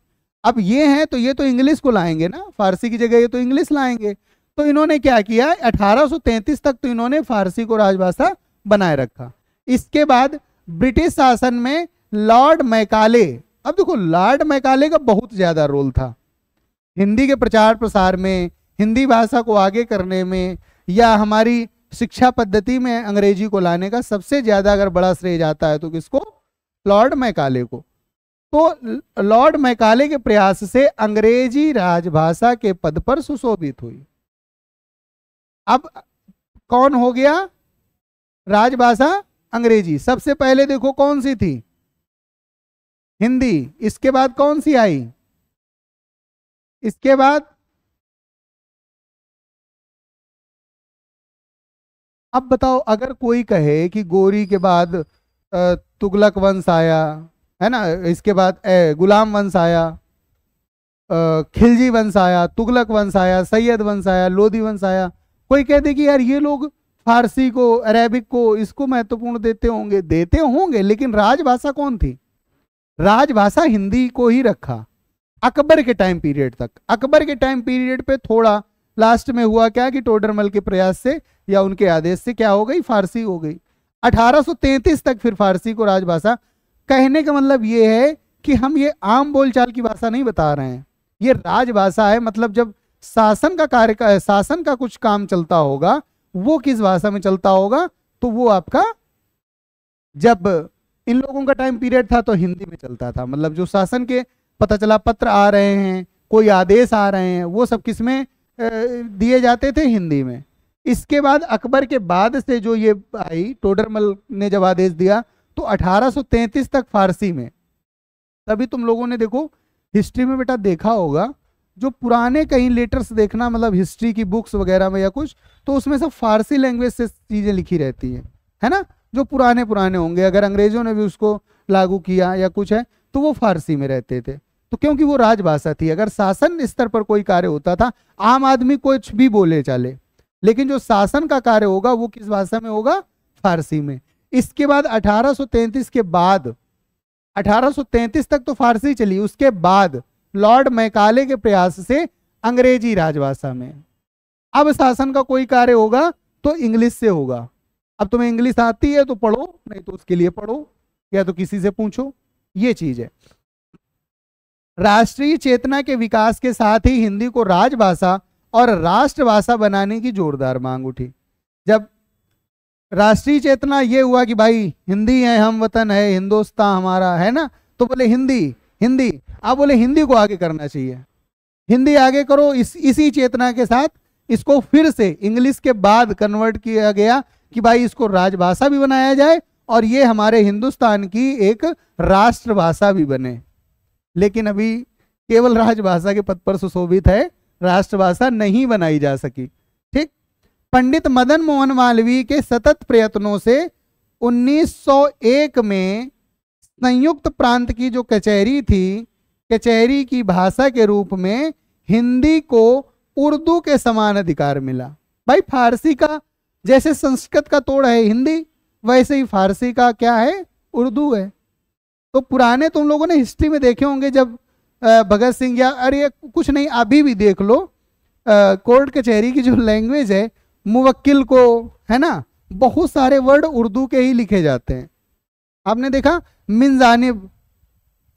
अब ये हैं तो ये तो इंग्लिश को लाएंगे ना फारसी की जगह ये तो इंग्लिश लाएंगे तो इन्होंने क्या किया 1833 तक तो इन्होंने फारसी को राजभाषा बनाए रखा इसके बाद ब्रिटिश शासन में लॉर्ड मैकाले अब देखो लॉर्ड मैकाले का बहुत ज़्यादा रोल था हिंदी के प्रचार प्रसार में हिंदी भाषा को आगे करने में या हमारी शिक्षा पद्धति में अंग्रेजी को लाने का सबसे ज़्यादा अगर बड़ा श्रेय जाता है तो किसको लॉर्ड मैकाले को तो लॉर्ड मैकाले के प्रयास से अंग्रेजी राजभाषा के पद पर सुशोभित हुई अब कौन हो गया राजभाषा अंग्रेजी सबसे पहले देखो कौन सी थी हिंदी इसके बाद कौन सी आई इसके बाद अब बताओ अगर कोई कहे कि गोरी के बाद तुगलक वंश आया है ना इसके बाद ए, गुलाम वंश आया खिलजी वंश आया तुगलक वंश आया सैयद वंश आया लोधी वंश आया कोई कह दे कि यार ये लोग फारसी को अरेबिक को इसको महत्वपूर्ण देते होंगे देते होंगे लेकिन राजभाषा कौन थी राजभाषा हिंदी को ही रखा अकबर के टाइम पीरियड तक अकबर के टाइम पीरियड पे थोड़ा लास्ट में हुआ क्या कि टोडरमल के प्रयास से या उनके आदेश से क्या हो गई फारसी हो गई 1833 तक फिर फारसी को राजभाषा कहने का मतलब ये है कि हम ये आम बोलचाल की भाषा नहीं बता रहे हैं ये राजभाषा है मतलब जब शासन का कार्य शासन का कुछ काम चलता होगा वो किस भाषा में चलता होगा तो वो आपका जब इन लोगों का टाइम पीरियड था तो हिंदी में चलता था मतलब जो शासन के पता चला पत्र आ रहे हैं कोई आदेश आ रहे हैं वो सब किस में दिए जाते थे हिंदी में इसके बाद अकबर के बाद से जो ये आई टोडरमल ने जब आदेश दिया तो 1833 तक फारसी में तभी तुम लोगों ने देखो हिस्ट्री में बेटा देखा होगा जो पुराने कहीं लेटर्स देखना मतलब हिस्ट्री की बुक्स वगैरह में या कुछ तो उसमें सब फारसी लैंग्वेज से चीज़ें लिखी रहती हैं है ना जो पुराने पुराने होंगे अगर अंग्रेजों ने भी उसको लागू किया या कुछ है तो वो फारसी में रहते थे तो क्योंकि वो राजभाषा थी अगर शासन स्तर पर कोई कार्य होता था आम आदमी कुछ भी बोले चले लेकिन जो शासन का कार्य होगा वो किस भाषा में होगा फारसी में इसके बाद 1833 के बाद 1833 तक तो फारसी चली उसके बाद लॉर्ड मैकाले के प्रयास से अंग्रेजी राजभाषा में अब शासन का कोई कार्य होगा तो इंग्लिश से होगा अब तुम्हें इंग्लिश आती है तो पढ़ो नहीं तो उसके लिए पढ़ो या तो किसी से पूछो ये चीज है राष्ट्रीय चेतना के विकास के साथ ही हिंदी को राजभाषा और राष्ट्रभाषा बनाने की जोरदार मांग उठी जब राष्ट्रीय चेतना ये हुआ कि भाई हिंदी है हम वतन है हिंदुस्तान हमारा है ना तो बोले हिंदी हिंदी आप बोले हिंदी को आगे करना चाहिए हिंदी आगे करो इस इसी चेतना के साथ इसको फिर से इंग्लिश के बाद कन्वर्ट किया गया कि भाई इसको राजभाषा भी बनाया जाए और ये हमारे हिंदुस्तान की एक राष्ट्रभाषा भी बने लेकिन अभी केवल राजभाषा के पद पर सुशोभित है राष्ट्रभाषा नहीं बनाई जा सकी ठीक पंडित मदन मोहन मालवीय के सतत प्रयत्नों से 1901 में संयुक्त प्रांत की जो कचहरी थी कचहरी की भाषा के रूप में हिंदी को उर्दू के समान अधिकार मिला भाई फारसी का जैसे संस्कृत का तोड़ है हिंदी वैसे ही फारसी का क्या है उर्दू है तो पुराने तुम तो लोगों ने हिस्ट्री में देखे होंगे जब भगत सिंह या अरे कुछ नहीं अभी भी देख लो कोर्ट कचहरी की जो लैंग्वेज है मुवक्किल को है ना बहुत सारे वर्ड उर्दू के ही लिखे जाते हैं आपने देखा मिनजानिब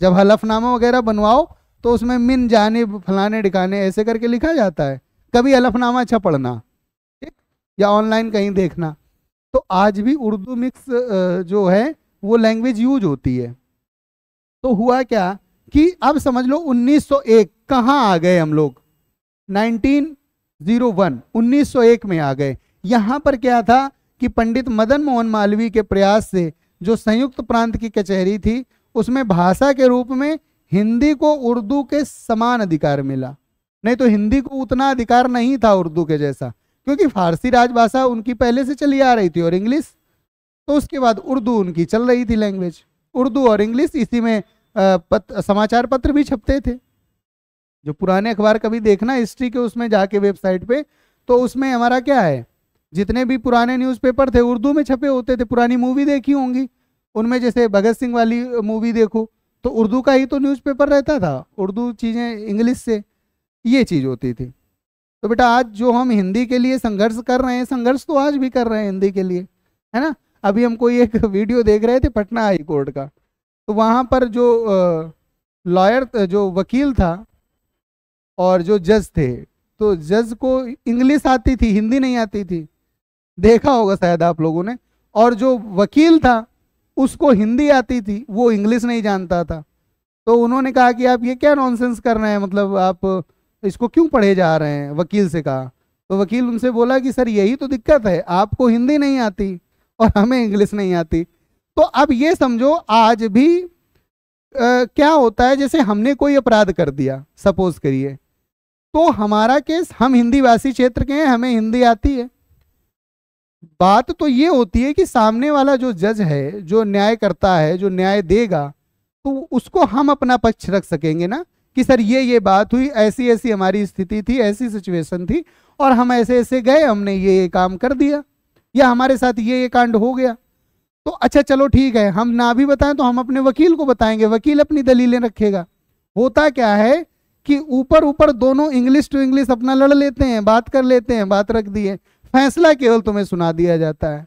जब हलफनामा वगैरह बनवाओ तो उसमें मिन जानब फलाने ढिकाने ऐसे करके लिखा जाता है कभी हलफनामा अच्छा पढ़ना ठीक या ऑनलाइन कहीं देखना तो आज भी उर्दू मिक्स जो है वो लैंग्वेज यूज होती है तो हुआ क्या कि अब समझ लो 1901 कहाँ आ गए हम लोग 1901 1901 में आ गए यहाँ पर क्या था कि पंडित मदन मोहन मालवीय के प्रयास से जो संयुक्त प्रांत की कचहरी थी उसमें भाषा के रूप में हिंदी को उर्दू के समान अधिकार मिला नहीं तो हिंदी को उतना अधिकार नहीं था उर्दू के जैसा क्योंकि फारसी राजभाषा उनकी पहले से चली आ रही थी और इंग्लिश तो उसके बाद उर्दू उनकी चल रही थी लैंग्वेज उर्दू और इंग्लिश इसी में पत, समाचार पत्र भी छपते थे जो पुराने अखबार कभी देखना हिस्ट्री के उसमें जाके वेबसाइट पे तो उसमें हमारा क्या है जितने भी पुराने न्यूज़पेपर थे उर्दू में छपे होते थे पुरानी मूवी देखी होंगी उनमें जैसे भगत सिंह वाली मूवी देखो तो उर्दू का ही तो न्यूज़पेपर रहता था उर्दू चीज़ें इंग्लिश से ये चीज़ होती थी तो बेटा आज जो हम हिंदी के लिए संघर्ष कर रहे हैं संघर्ष तो आज भी कर रहे हैं हिंदी के लिए है ना अभी हम कोई एक (laughs) वीडियो देख रहे थे पटना हाई कोर्ट का तो वहाँ पर जो लॉयर जो वकील था और जो जज थे तो जज को इंग्लिश आती थी हिंदी नहीं आती थी देखा होगा शायद आप लोगों ने और जो वकील था उसको हिंदी आती थी वो इंग्लिश नहीं जानता था तो उन्होंने कहा कि आप ये क्या नॉनसेंस कर रहे हैं मतलब आप इसको क्यों पढ़े जा रहे हैं वकील से कहा तो वकील उनसे बोला कि सर यही तो दिक्कत है आपको हिंदी नहीं आती और हमें इंग्लिश नहीं आती तो अब ये समझो आज भी आ, क्या होता है जैसे हमने कोई अपराध कर दिया सपोज करिए तो हमारा केस हम हिंदी भाषी क्षेत्र के हैं हमें हिंदी आती है बात तो ये होती है कि सामने वाला जो जज है जो न्याय करता है जो न्याय देगा तो उसको हम अपना पक्ष रख सकेंगे ना कि सर ये ये बात हुई ऐसी ऐसी हमारी स्थिति थी ऐसी सिचुएशन थी और हम ऐसे ऐसे गए हमने ये ये काम कर दिया या हमारे साथ ये ये कांड हो गया तो अच्छा चलो ठीक है हम ना भी बताएं तो हम अपने वकील को बताएंगे वकील अपनी दलीलें रखेगा होता क्या है कि ऊपर ऊपर दोनों इंग्लिश टू इंग्लिश अपना लड़ लेते हैं बात कर लेते हैं बात रख दिए फैसला केवल तुम्हें सुना दिया जाता है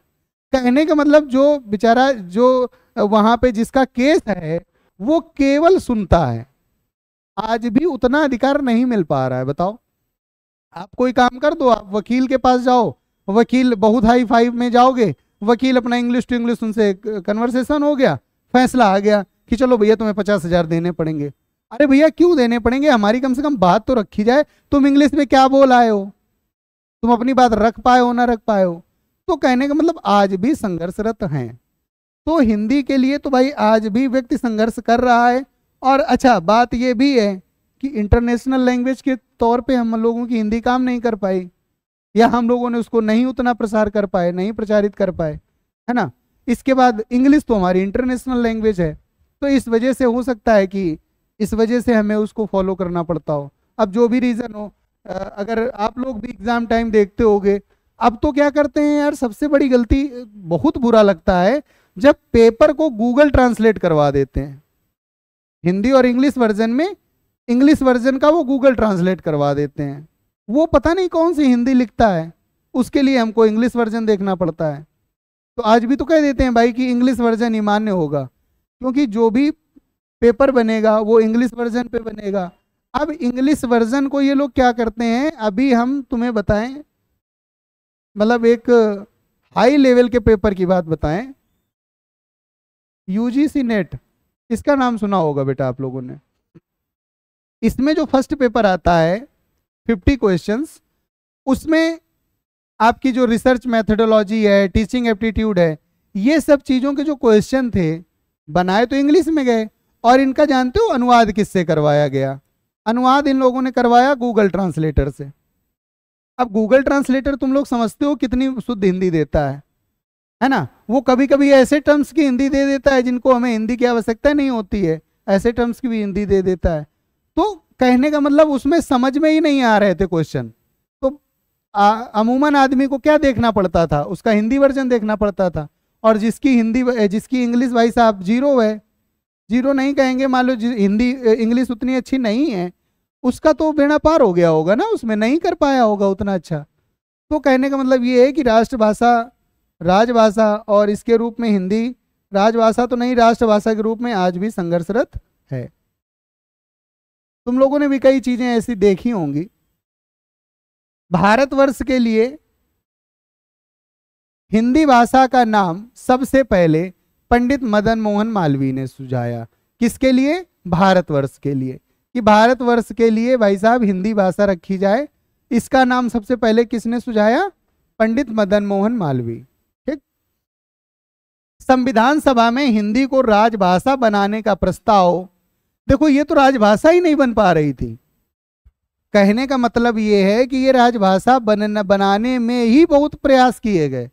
कहने का मतलब जो बेचारा जो वहां पे जिसका केस है वो केवल सुनता है आज भी उतना अधिकार नहीं मिल पा रहा है बताओ आप कोई काम कर दो आप वकील के पास जाओ वकील बहुत हाई फाइव में जाओगे वकील अपना इंग्लिश टू इंग्लिश उनसे कन्वर्सेशन हो गया फैसला आ गया कि चलो भैया तुम्हें पचास हजार देने पड़ेंगे अरे भैया क्यों देने पड़ेंगे हमारी कम से कम बात तो रखी जाए तुम इंग्लिश में क्या बोल आए हो तुम अपनी बात रख पाए हो ना रख पाए हो तो कहने का मतलब आज भी संघर्षरत हैं तो हिंदी के लिए तो भाई आज भी व्यक्ति संघर्ष कर रहा है और अच्छा बात यह भी है कि इंटरनेशनल लैंग्वेज के तौर पे हम लोगों की हिंदी काम नहीं कर पाई या हम लोगों ने उसको नहीं उतना प्रसार कर पाए नहीं प्रचारित कर पाए है ना इसके बाद इंग्लिश तो हमारी इंटरनेशनल लैंग्वेज है तो इस वजह से हो सकता है कि इस वजह से हमें उसको फॉलो करना पड़ता हो अब जो भी रीज़न हो अगर आप लोग भी एग्ज़ाम टाइम देखते होगे अब तो क्या करते हैं यार सबसे बड़ी गलती बहुत बुरा लगता है जब पेपर को गूगल ट्रांसलेट करवा देते हैं हिंदी और इंग्लिश वर्जन में इंग्लिश वर्जन का वो गूगल ट्रांसलेट करवा देते हैं वो पता नहीं कौन सी हिंदी लिखता है उसके लिए हमको इंग्लिश वर्जन देखना पड़ता है तो आज भी तो कह देते हैं भाई कि इंग्लिश वर्जन ही मान्य होगा क्योंकि जो भी पेपर बनेगा वो इंग्लिश वर्जन पे बनेगा अब इंग्लिश वर्जन को ये लोग क्या करते हैं अभी हम तुम्हें बताएं मतलब एक हाई लेवल के पेपर की बात बताएं यूजीसी नेट इसका नाम सुना होगा बेटा आप लोगों ने इसमें जो फर्स्ट पेपर आता है फिफ्टी क्वेश्चंस उसमें आपकी जो रिसर्च मेथडोलॉजी है टीचिंग एप्टीट्यूड है ये सब चीज़ों के जो क्वेश्चन थे बनाए तो इंग्लिश में गए और इनका जानते हो अनुवाद किससे करवाया गया अनुवाद इन लोगों ने करवाया गूगल ट्रांसलेटर से अब गूगल ट्रांसलेटर तुम लोग समझते हो कितनी शुद्ध हिंदी देता है है ना वो कभी कभी ऐसे टर्म्स की हिंदी दे देता है जिनको हमें हिंदी की आवश्यकता नहीं होती है ऐसे टर्म्स की भी हिंदी दे देता है तो कहने का मतलब उसमें समझ में ही नहीं आ रहे थे क्वेश्चन तो अमूमन आदमी को क्या देखना पड़ता था उसका हिंदी वर्जन देखना पड़ता था और जिसकी हिंदी जिसकी इंग्लिश भाई साहब जीरो है जीरो नहीं कहेंगे मान लो हिंदी इंग्लिश उतनी अच्छी नहीं है उसका तो बेड़ा पार हो गया होगा ना उसमें नहीं कर पाया होगा उतना अच्छा तो कहने का मतलब ये है कि राष्ट्रभाषा राजभाषा और इसके रूप में हिंदी राजभाषा तो नहीं राष्ट्रभाषा के रूप में आज भी संघर्षरत है तुम लोगों ने भी कई चीजें ऐसी देखी होंगी भारतवर्ष के लिए हिंदी भाषा का नाम सबसे पहले पंडित मदन मोहन मालवीय ने सुझाया किसके लिए भारतवर्ष के लिए कि भारतवर्ष के लिए भाई साहब हिंदी भाषा रखी जाए इसका नाम सबसे पहले किसने सुझाया पंडित मदन मोहन मालवीय ठीक संविधान सभा में हिंदी को राजभाषा बनाने का प्रस्ताव देखो ये तो राजभाषा ही नहीं बन पा रही थी कहने का मतलब ये है कि ये राजभाषा बनने बनाने में ही बहुत प्रयास किए गए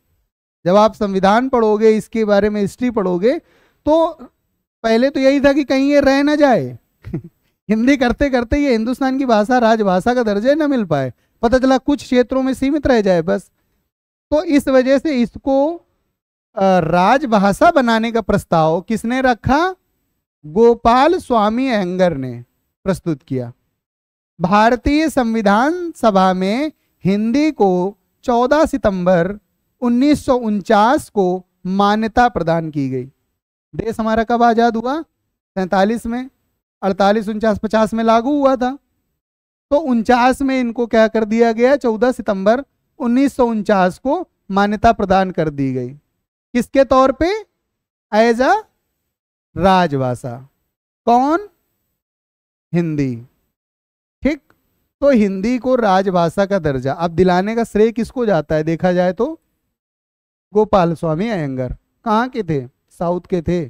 जब आप संविधान पढ़ोगे इसके बारे में हिस्ट्री पढ़ोगे तो पहले तो यही था कि कहीं ये रह ना जाए (laughs) हिंदी करते करते ये हिंदुस्तान की भाषा राजभाषा का दर्जा ना मिल पाए पता चला कुछ क्षेत्रों में सीमित रह जाए बस तो इस वजह से इसको राजभाषा बनाने का प्रस्ताव किसने रखा गोपाल स्वामी अहंगर ने प्रस्तुत किया भारतीय संविधान सभा में हिंदी को 14 सितंबर उन्नीस को मान्यता प्रदान की गई देश हमारा कब आज़ाद हुआ सैतालीस में अड़तालीस उनचास पचास में लागू हुआ था तो उनचास में इनको क्या कर दिया गया चौदह सितंबर उन्नीस को मान्यता प्रदान कर दी गई किसके तौर पे एज अ राजभाषा कौन हिंदी ठीक तो हिंदी को राजभाषा का दर्जा अब दिलाने का श्रेय किसको जाता है देखा जाए तो गोपाल स्वामी अयंगर कहाँ के थे साउथ के थे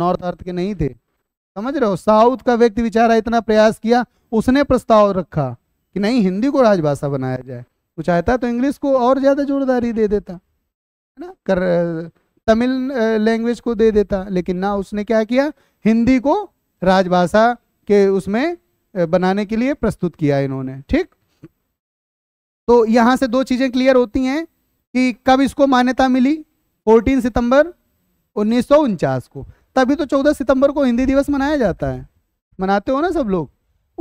नॉर्थ अर्थ के नहीं थे समझ रहे हो साउथ का व्यक्ति विचारा इतना प्रयास किया उसने प्रस्ताव रखा कि नहीं हिंदी को राजभाषा बनाया जाए वो चाहता तो इंग्लिश को और ज़्यादा जोरदारी दे देता है ना कर तमिल लैंग्वेज को दे देता लेकिन ना उसने क्या किया हिंदी को राजभाषा के उसमें बनाने के लिए प्रस्तुत किया इन्होंने ठीक तो यहां से दो चीज़ें क्लियर होती हैं कि कब इसको मान्यता मिली 14 सितंबर उन्नीस को तभी तो 14 सितंबर को हिंदी दिवस मनाया जाता है मनाते हो ना सब लोग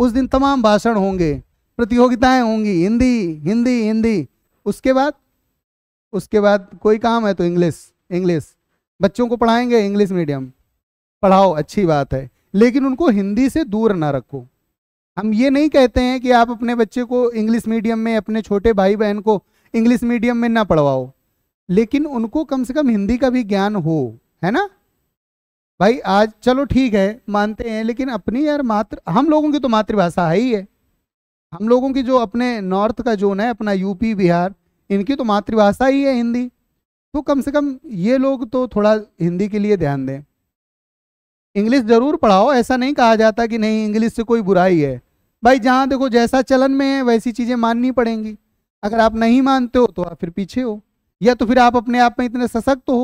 उस दिन तमाम भाषण होंगे प्रतियोगिताएं होंगी हिंदी हिंदी हिंदी उसके बाद उसके बाद कोई काम है तो इंग्लिश इंग्लिश बच्चों को पढ़ाएंगे इंग्लिश मीडियम पढ़ाओ अच्छी बात है लेकिन उनको हिंदी से दूर ना रखो हम ये नहीं कहते हैं कि आप अपने बच्चे को इंग्लिश मीडियम में अपने छोटे भाई बहन को इंग्लिश मीडियम में ना पढ़वाओ लेकिन उनको कम से कम हिंदी का भी ज्ञान हो है ना भाई आज चलो ठीक है मानते हैं लेकिन अपनी यार मातृ हम लोगों की तो मातृभाषा है ही है हम लोगों की जो अपने नॉर्थ का जोन है अपना यूपी बिहार इनकी तो मातृभाषा ही है हिंदी तो कम से कम ये लोग तो थोड़ा हिंदी के लिए ध्यान दें इंग्लिश जरूर पढ़ाओ ऐसा नहीं कहा जाता कि नहीं इंग्लिश से कोई बुराई है भाई जहाँ देखो जैसा चलन में है वैसी चीज़ें माननी पड़ेंगी अगर आप नहीं मानते हो तो आप फिर पीछे हो या तो फिर आप अपने आप में इतने सशक्त हो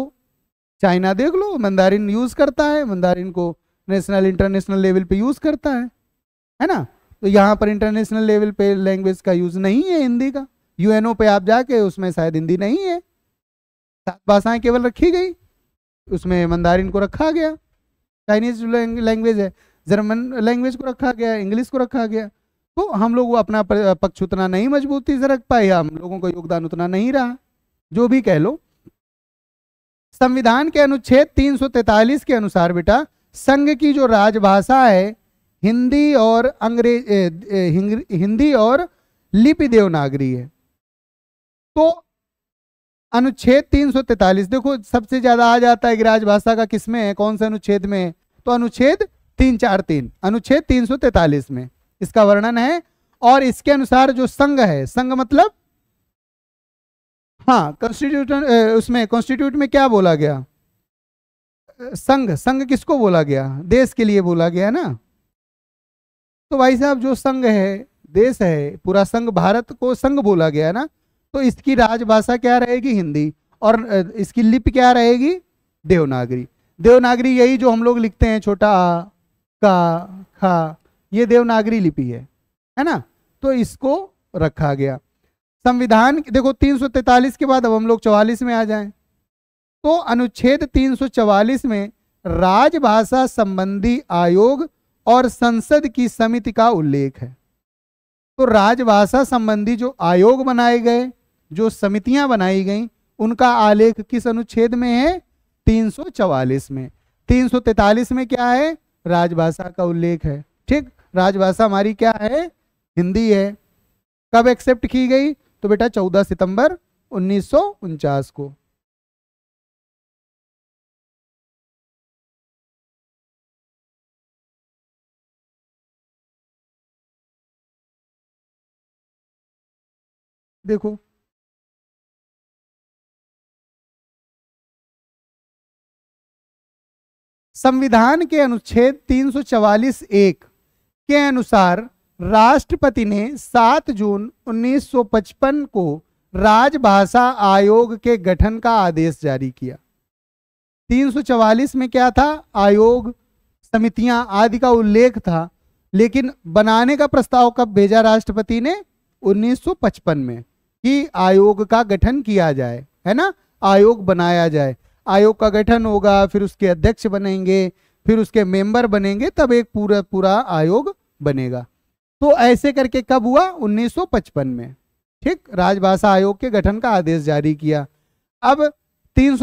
चाइना देख लो मंदारिन यूज करता है मंदारिन को नेशनल इंटरनेशनल लेवल पे यूज करता है है ना तो यहाँ पर इंटरनेशनल लेवल पे लैंग्वेज का यूज नहीं है हिंदी का यूएनओ पे आप जाके उसमें शायद हिंदी नहीं है सात भाषाएं केवल रखी गई उसमें मंदारिन को रखा गया चाइनीज लैंग्वेज है जर्मन लैंग्वेज को रखा गया इंग्लिश को रखा गया तो हम लोग वो अपना पक्ष उतना नहीं मजबूती से रख पाए या हम लोगों का योगदान उतना नहीं रहा जो भी कह लो संविधान के अनुच्छेद 343 के अनुसार बेटा संघ की जो राजभाषा है हिंदी और अंग्रेज हिंदी और लिपि देवनागरी है तो अनुच्छेद 343 देखो सबसे ज्यादा आ जाता है राजभाषा का किसमें है कौन से अनुच्छेद में है तो अनुच्छेद तीन चार तीन अनुच्छेद 343 में इसका वर्णन है और इसके अनुसार जो संघ है संघ मतलब हाँ कॉन्स्टिट्यूट उसमें कॉन्स्टिट्यूट में क्या बोला गया संघ संघ किसको बोला गया देश के लिए बोला गया ना तो भाई साहब जो संघ है देश है पूरा संघ भारत को संघ बोला गया ना तो इसकी राजभाषा क्या रहेगी हिंदी और इसकी लिपि क्या रहेगी देवनागरी देवनागरी यही जो हम लोग लिखते हैं छोटा आ का खा ये देवनागरी लिपि है है ना तो इसको रखा गया संविधान देखो 343 के बाद अब हम लोग चवालीस में आ जाएं तो अनुच्छेद 344 में राजभाषा संबंधी आयोग और संसद की समिति का उल्लेख है तो राजभाषा संबंधी जो आयोग बनाए गए जो समितियां बनाई गई उनका आलेख किस अनुच्छेद में है 344 में 343 में क्या है राजभाषा का उल्लेख है ठीक राजभाषा हमारी क्या है हिंदी है कब एक्सेप्ट की गई तो बेटा 14 सितंबर उन्नीस को देखो संविधान के अनुच्छेद 344 एक के अनुसार राष्ट्रपति ने 7 जून 1955 को राजभाषा आयोग के गठन का आदेश जारी किया 344 में क्या था आयोग समितियां आदि का उल्लेख था लेकिन बनाने का प्रस्ताव कब भेजा राष्ट्रपति ने 1955 में कि आयोग का गठन किया जाए है ना आयोग बनाया जाए आयोग का गठन होगा फिर उसके अध्यक्ष बनेंगे फिर उसके मेंबर बनेंगे तब एक पूरा पूरा आयोग बनेगा तो ऐसे करके कब हुआ 1955 में ठीक राजभाषा आयोग के गठन का आदेश जारी किया अब तीन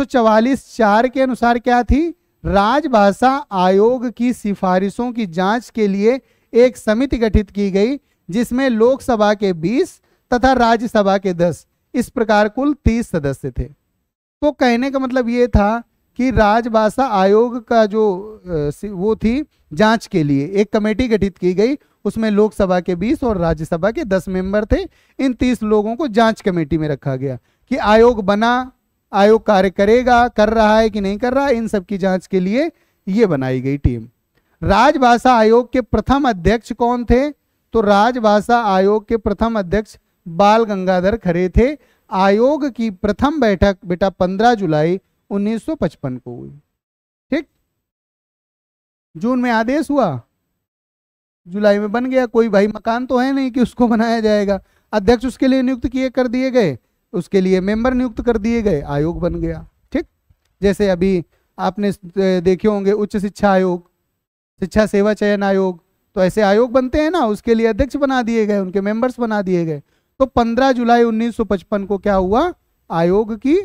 चार के अनुसार क्या थी राजभाषा आयोग की सिफारिशों की जांच के लिए एक समिति गठित की गई जिसमें लोकसभा के 20 तथा राज्यसभा के 10 इस प्रकार कुल 30 सदस्य थे तो कहने का मतलब ये था कि राजभाषा आयोग का जो वो थी जांच के लिए एक कमेटी गठित की गई उसमें लोकसभा के 20 और राज्यसभा के 10 मेंबर थे इन 30 लोगों को जांच कमेटी में रखा गया कि आयोग बना आयोग कार्य करेगा कर रहा है कि नहीं कर रहा है इन सब की जांच के लिए ये बनाई गई टीम राजभाषा आयोग के प्रथम अध्यक्ष कौन थे तो राजभाषा आयोग के प्रथम अध्यक्ष बाल गंगाधर खरे थे आयोग की प्रथम बैठक बेटा 15 जुलाई 1955 को हुई ठीक जून में आदेश हुआ जुलाई में बन गया कोई भाई मकान तो है नहीं कि उसको बनाया जाएगा अध्यक्ष उसके लिए नियुक्त किए कर दिए गए उसके लिए मेंबर नियुक्त कर दिए गए आयोग बन गया ठीक जैसे अभी आपने देखे होंगे उच्च शिक्षा आयोग शिक्षा सेवा चयन आयोग तो ऐसे आयोग बनते हैं ना उसके लिए अध्यक्ष बना दिए गए उनके मेंबर्स बना दिए गए तो 15 जुलाई 1955 को क्या हुआ आयोग की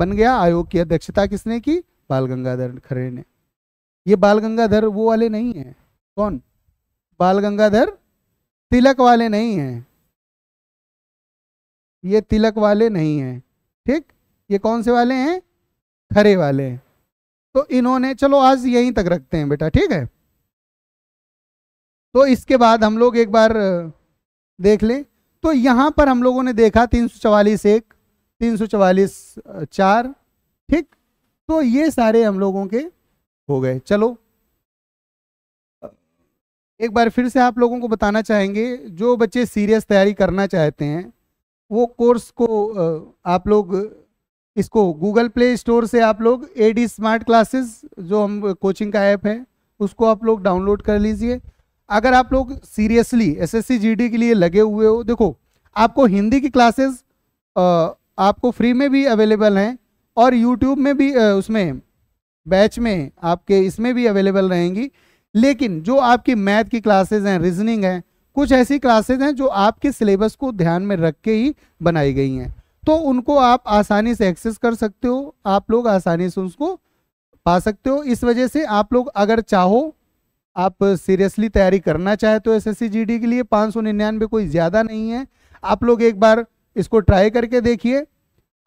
बन गया आयोग की अध्यक्षता किसने की बाल गंगाधर खरे ने ये बाल गंगाधर वो वाले नहीं है कौन बाल गंगाधर तिलक वाले नहीं है ये तिलक वाले नहीं है ठीक ये कौन से वाले हैं खरे वाले तो इन्होंने चलो आज यहीं तक रखते हैं बेटा ठीक है तो इसके बाद हम लोग एक बार देख लें तो यहां पर हम लोगों ने देखा तीन सौ चवालीस एक तीन सौ चवालीस चार ठीक तो ये सारे हम लोगों के हो गए चलो एक बार फिर से आप लोगों को बताना चाहेंगे जो बच्चे सीरियस तैयारी करना चाहते हैं वो कोर्स को आप लोग इसको गूगल प्ले स्टोर से आप लोग ए डी स्मार्ट क्लासेस जो हम कोचिंग का ऐप है उसको आप लोग डाउनलोड कर लीजिए अगर आप लोग सीरियसली एसएससी जीडी के लिए लगे हुए हो देखो आपको हिंदी की क्लासेस आपको फ्री में भी अवेलेबल हैं और यूट्यूब में भी उसमें बैच में आपके इसमें भी अवेलेबल रहेंगी लेकिन जो आपकी मैथ की क्लासेज हैं रीजनिंग हैं कुछ ऐसी क्लासेज हैं जो आपके सिलेबस को ध्यान में रख के ही बनाई गई हैं तो उनको आप आसानी से एक्सेस कर सकते हो आप लोग आसानी से उसको पा सकते हो इस वजह से आप लोग अगर चाहो आप सीरियसली तैयारी करना चाहे तो एस एस के लिए पाँच सौ निन्यानवे कोई ज़्यादा नहीं है आप लोग एक बार इसको ट्राई करके देखिए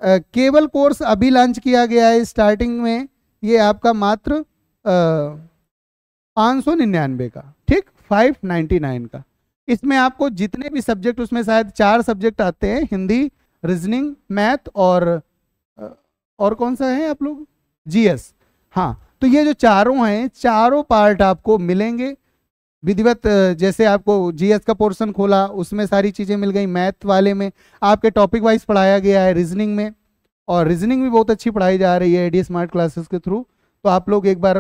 केवल कोर्स अभी लॉन्च किया गया है स्टार्टिंग में ये आपका मात्र पाँच सौ निन्यानवे का ठीक फाइव नाइन्टी नाइन का इसमें आपको जितने भी सब्जेक्ट उसमें शायद चार सब्जेक्ट आते हैं हिंदी रीजनिंग मैथ और और कौन सा है आप लोग जीएस हाँ तो ये जो चारों हैं चारों पार्ट आपको मिलेंगे विधिवत जैसे आपको जीएस का पोर्शन खोला उसमें सारी चीज़ें मिल गई मैथ वाले में आपके टॉपिक वाइज पढ़ाया गया है रीजनिंग में और रीजनिंग भी बहुत अच्छी पढ़ाई जा रही है एडी स्मार्ट क्लासेस के थ्रू तो आप लोग एक बार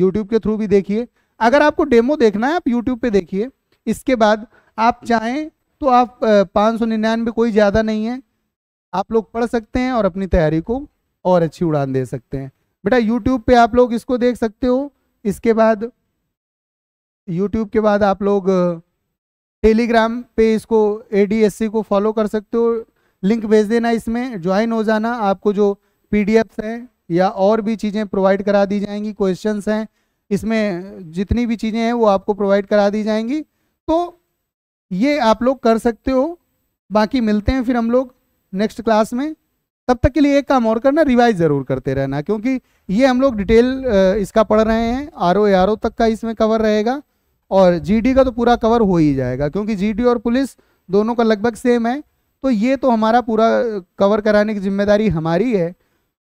यूट्यूब के थ्रू भी देखिए अगर आपको डेमो देखना है आप यूट्यूब पर देखिए इसके बाद आप चाहें तो आप पाँच सौ निन्यानवे कोई ज़्यादा नहीं है आप लोग पढ़ सकते हैं और अपनी तैयारी को और अच्छी उड़ान दे सकते हैं बेटा यूट्यूब पे आप लोग इसको देख सकते हो इसके बाद यूट्यूब के बाद आप लोग टेलीग्राम पे इसको ए को फॉलो कर सकते हो लिंक भेज देना इसमें ज्वाइन हो जाना आपको जो पी हैं या और भी चीज़ें प्रोवाइड करा दी जाएंगी क्वेश्चंस हैं इसमें जितनी भी चीज़ें हैं वो आपको प्रोवाइड करा दी जाएंगी तो ये आप लोग कर सकते हो बाकी मिलते हैं फिर हम लोग नेक्स्ट क्लास में तब तक के लिए एक काम और करना रिवाइज ज़रूर करते रहना क्योंकि ये हम लोग डिटेल इसका पढ़ रहे हैं आर ओ तक का इसमें कवर रहेगा और जीडी का तो पूरा कवर हो ही जाएगा क्योंकि जीडी और पुलिस दोनों का लगभग सेम है तो ये तो हमारा पूरा कवर कराने की जिम्मेदारी हमारी है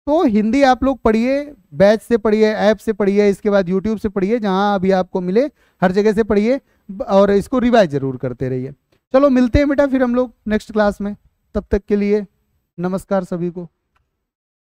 तो हिंदी आप लोग पढ़िए बैच से पढ़िए ऐप से पढ़िए इसके बाद यूट्यूब से पढ़िए जहाँ अभी आपको मिले हर जगह से पढ़िए और इसको रिवाइज ज़रूर करते रहिए चलो मिलते हैं बेटा फिर हम लोग नेक्स्ट क्लास में तब तक के लिए नमस्कार सभी को